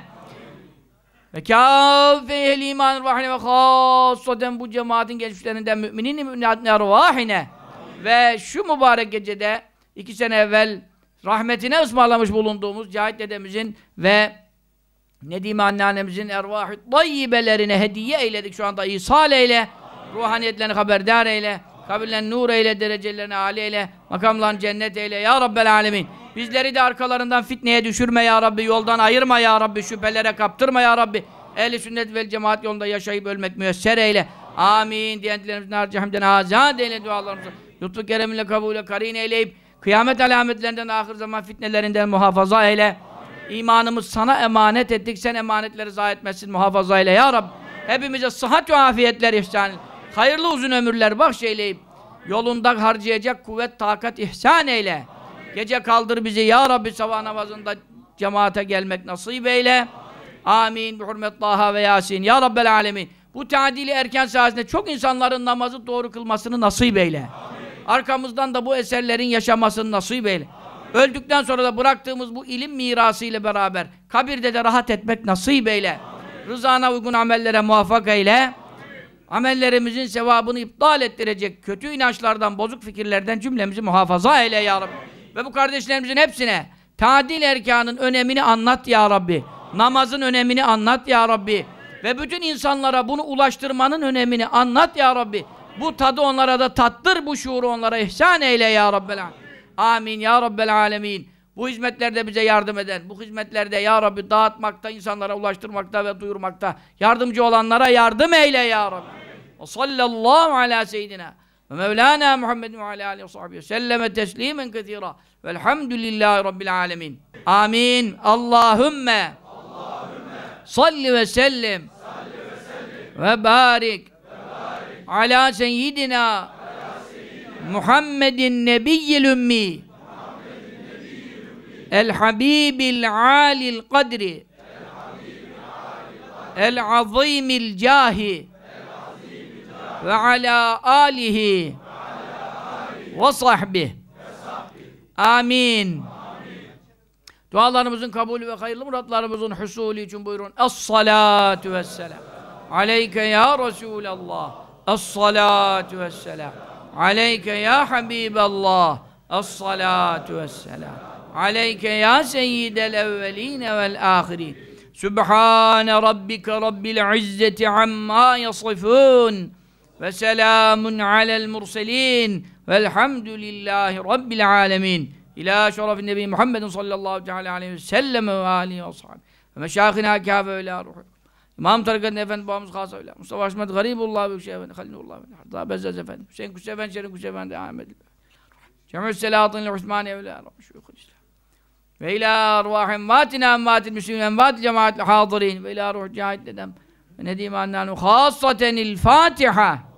ve kâfe ehli iman rahine ve khâsaten bu cemaatin geçmişlerinden müminin müminatine ervâhine. Ve şu mübarek gecede iki sene evvel rahmetine ısmarlamış bulunduğumuz Cahit dedemizin ve Nedime anneannemizin ervâhü tayyibelerine hediye eyledik şu anda ihsal eyle. Ruhaniyetlerini haberdar eyle. Kabirlerini nur eyle, derecelerini âli eyle, makamlarını cennet eyle ya Rabbel alemin. Bizleri de arkalarından fitneye düşürme ya Rabbi, yoldan ayırma ya Rabbi, şüphelere kaptırma ya Rabbi. Ehli sünnet vel cemaat yolunda yaşayıp ölmek müyesser eyle. Amin diyen dilerimizin harcı hamden azad eyle dualarımızı. Lütfu kereminle kabule karin eyleyip, kıyamet alametlerinden, ahir zaman fitnelerinden muhafaza eyle. İmanımız sana emanet ettik, sen emanetleri zayi etmesin muhafaza eyle ya Rabbi. Hepimize sıhhat ve afiyetler ihsan eyle. Hayırlı uzun ömürler bahşeyleyip yolunda harcayacak kuvvet, takat ihsan eyle. Gece kaldır bizi ya Rabbi sabah namazında cemaate gelmek nasip eyle. Amin. Bi hurmet Taha ve Yasin. Ya Rabbel Alemin. Bu tadili erken sahasında çok insanların namazı doğru kılmasını nasip eyle. Amin. Arkamızdan da bu eserlerin yaşamasını nasip eyle. Amin. Öldükten sonra da bıraktığımız bu ilim mirası ile beraber kabirde de rahat etmek nasip eyle. Amin. Rızana uygun amellere muvaffak eyle amellerimizin sevabını iptal ettirecek kötü inançlardan, bozuk fikirlerden cümlemizi muhafaza eyle ya Rabbi. Ve bu kardeşlerimizin hepsine tadil erkanın önemini anlat ya Rabbi. Namazın önemini anlat ya Rabbi. Ve bütün insanlara bunu ulaştırmanın önemini anlat ya Rabbi. Bu tadı onlara da tattır, bu şuuru onlara ihsan eyle ya Rabbel Amin ya Rabbel Alemin. Bu hizmetlerde bize yardım eden, bu hizmetlerde ya Rabbi dağıtmakta, insanlara ulaştırmakta ve duyurmakta yardımcı olanlara yardım eyle ya Rabbi. Ve sallallahu ala seyyidina ve mevlana Muhammedin ve ala aleyhi ve sahbihi selleme teslimen kethira velhamdülillahi rabbil alemin. Amin. Allahümme, Allahümme salli ve sellim, salli ve, sellim. ve barik, ve barik. ala seyyidina, ala seyyidina. Muhammedin nebiyyil ümmi. El Habibil Alil Kadri El Azimil Cahi ve ala alihi ve sahbih amin dualarımızın kabulü ve hayırlı muratlarımızın husulü için buyurun es-salatu vesselam aleyke ya Resulallah es-salatu vesselam aleyke ya Habiballah es-salatu vesselam عليك يا سيد الأولين والآخرين سبحان ربك رب العزة عما يصفون وسلام على المرسلين والحمد لله رب العالمين إلى شرف النبي محمد صلى الله تعالى عليه وسلم وآله وصحبه ومشايخنا كافة إلى روح İmam Tarikat'ın efendi babamız Kasa öyle. Mustafa Haşmet Garibullah Büyükşehir Efendi, Halilullah Efendi, Hatta Bezzaz Efendi, Hüseyin Kuşçu Efendi, Şerif Kuşçu Efendi, Ahmet Cemil Selahattin Osmani Evliya Rabbi Şuyukul İslam. وإلى أرواح أمواتنا أموات المسلمين أموات جماعة الحاضرين وإلى روح جاهد ندم ونديم أننا خاصة الفاتحة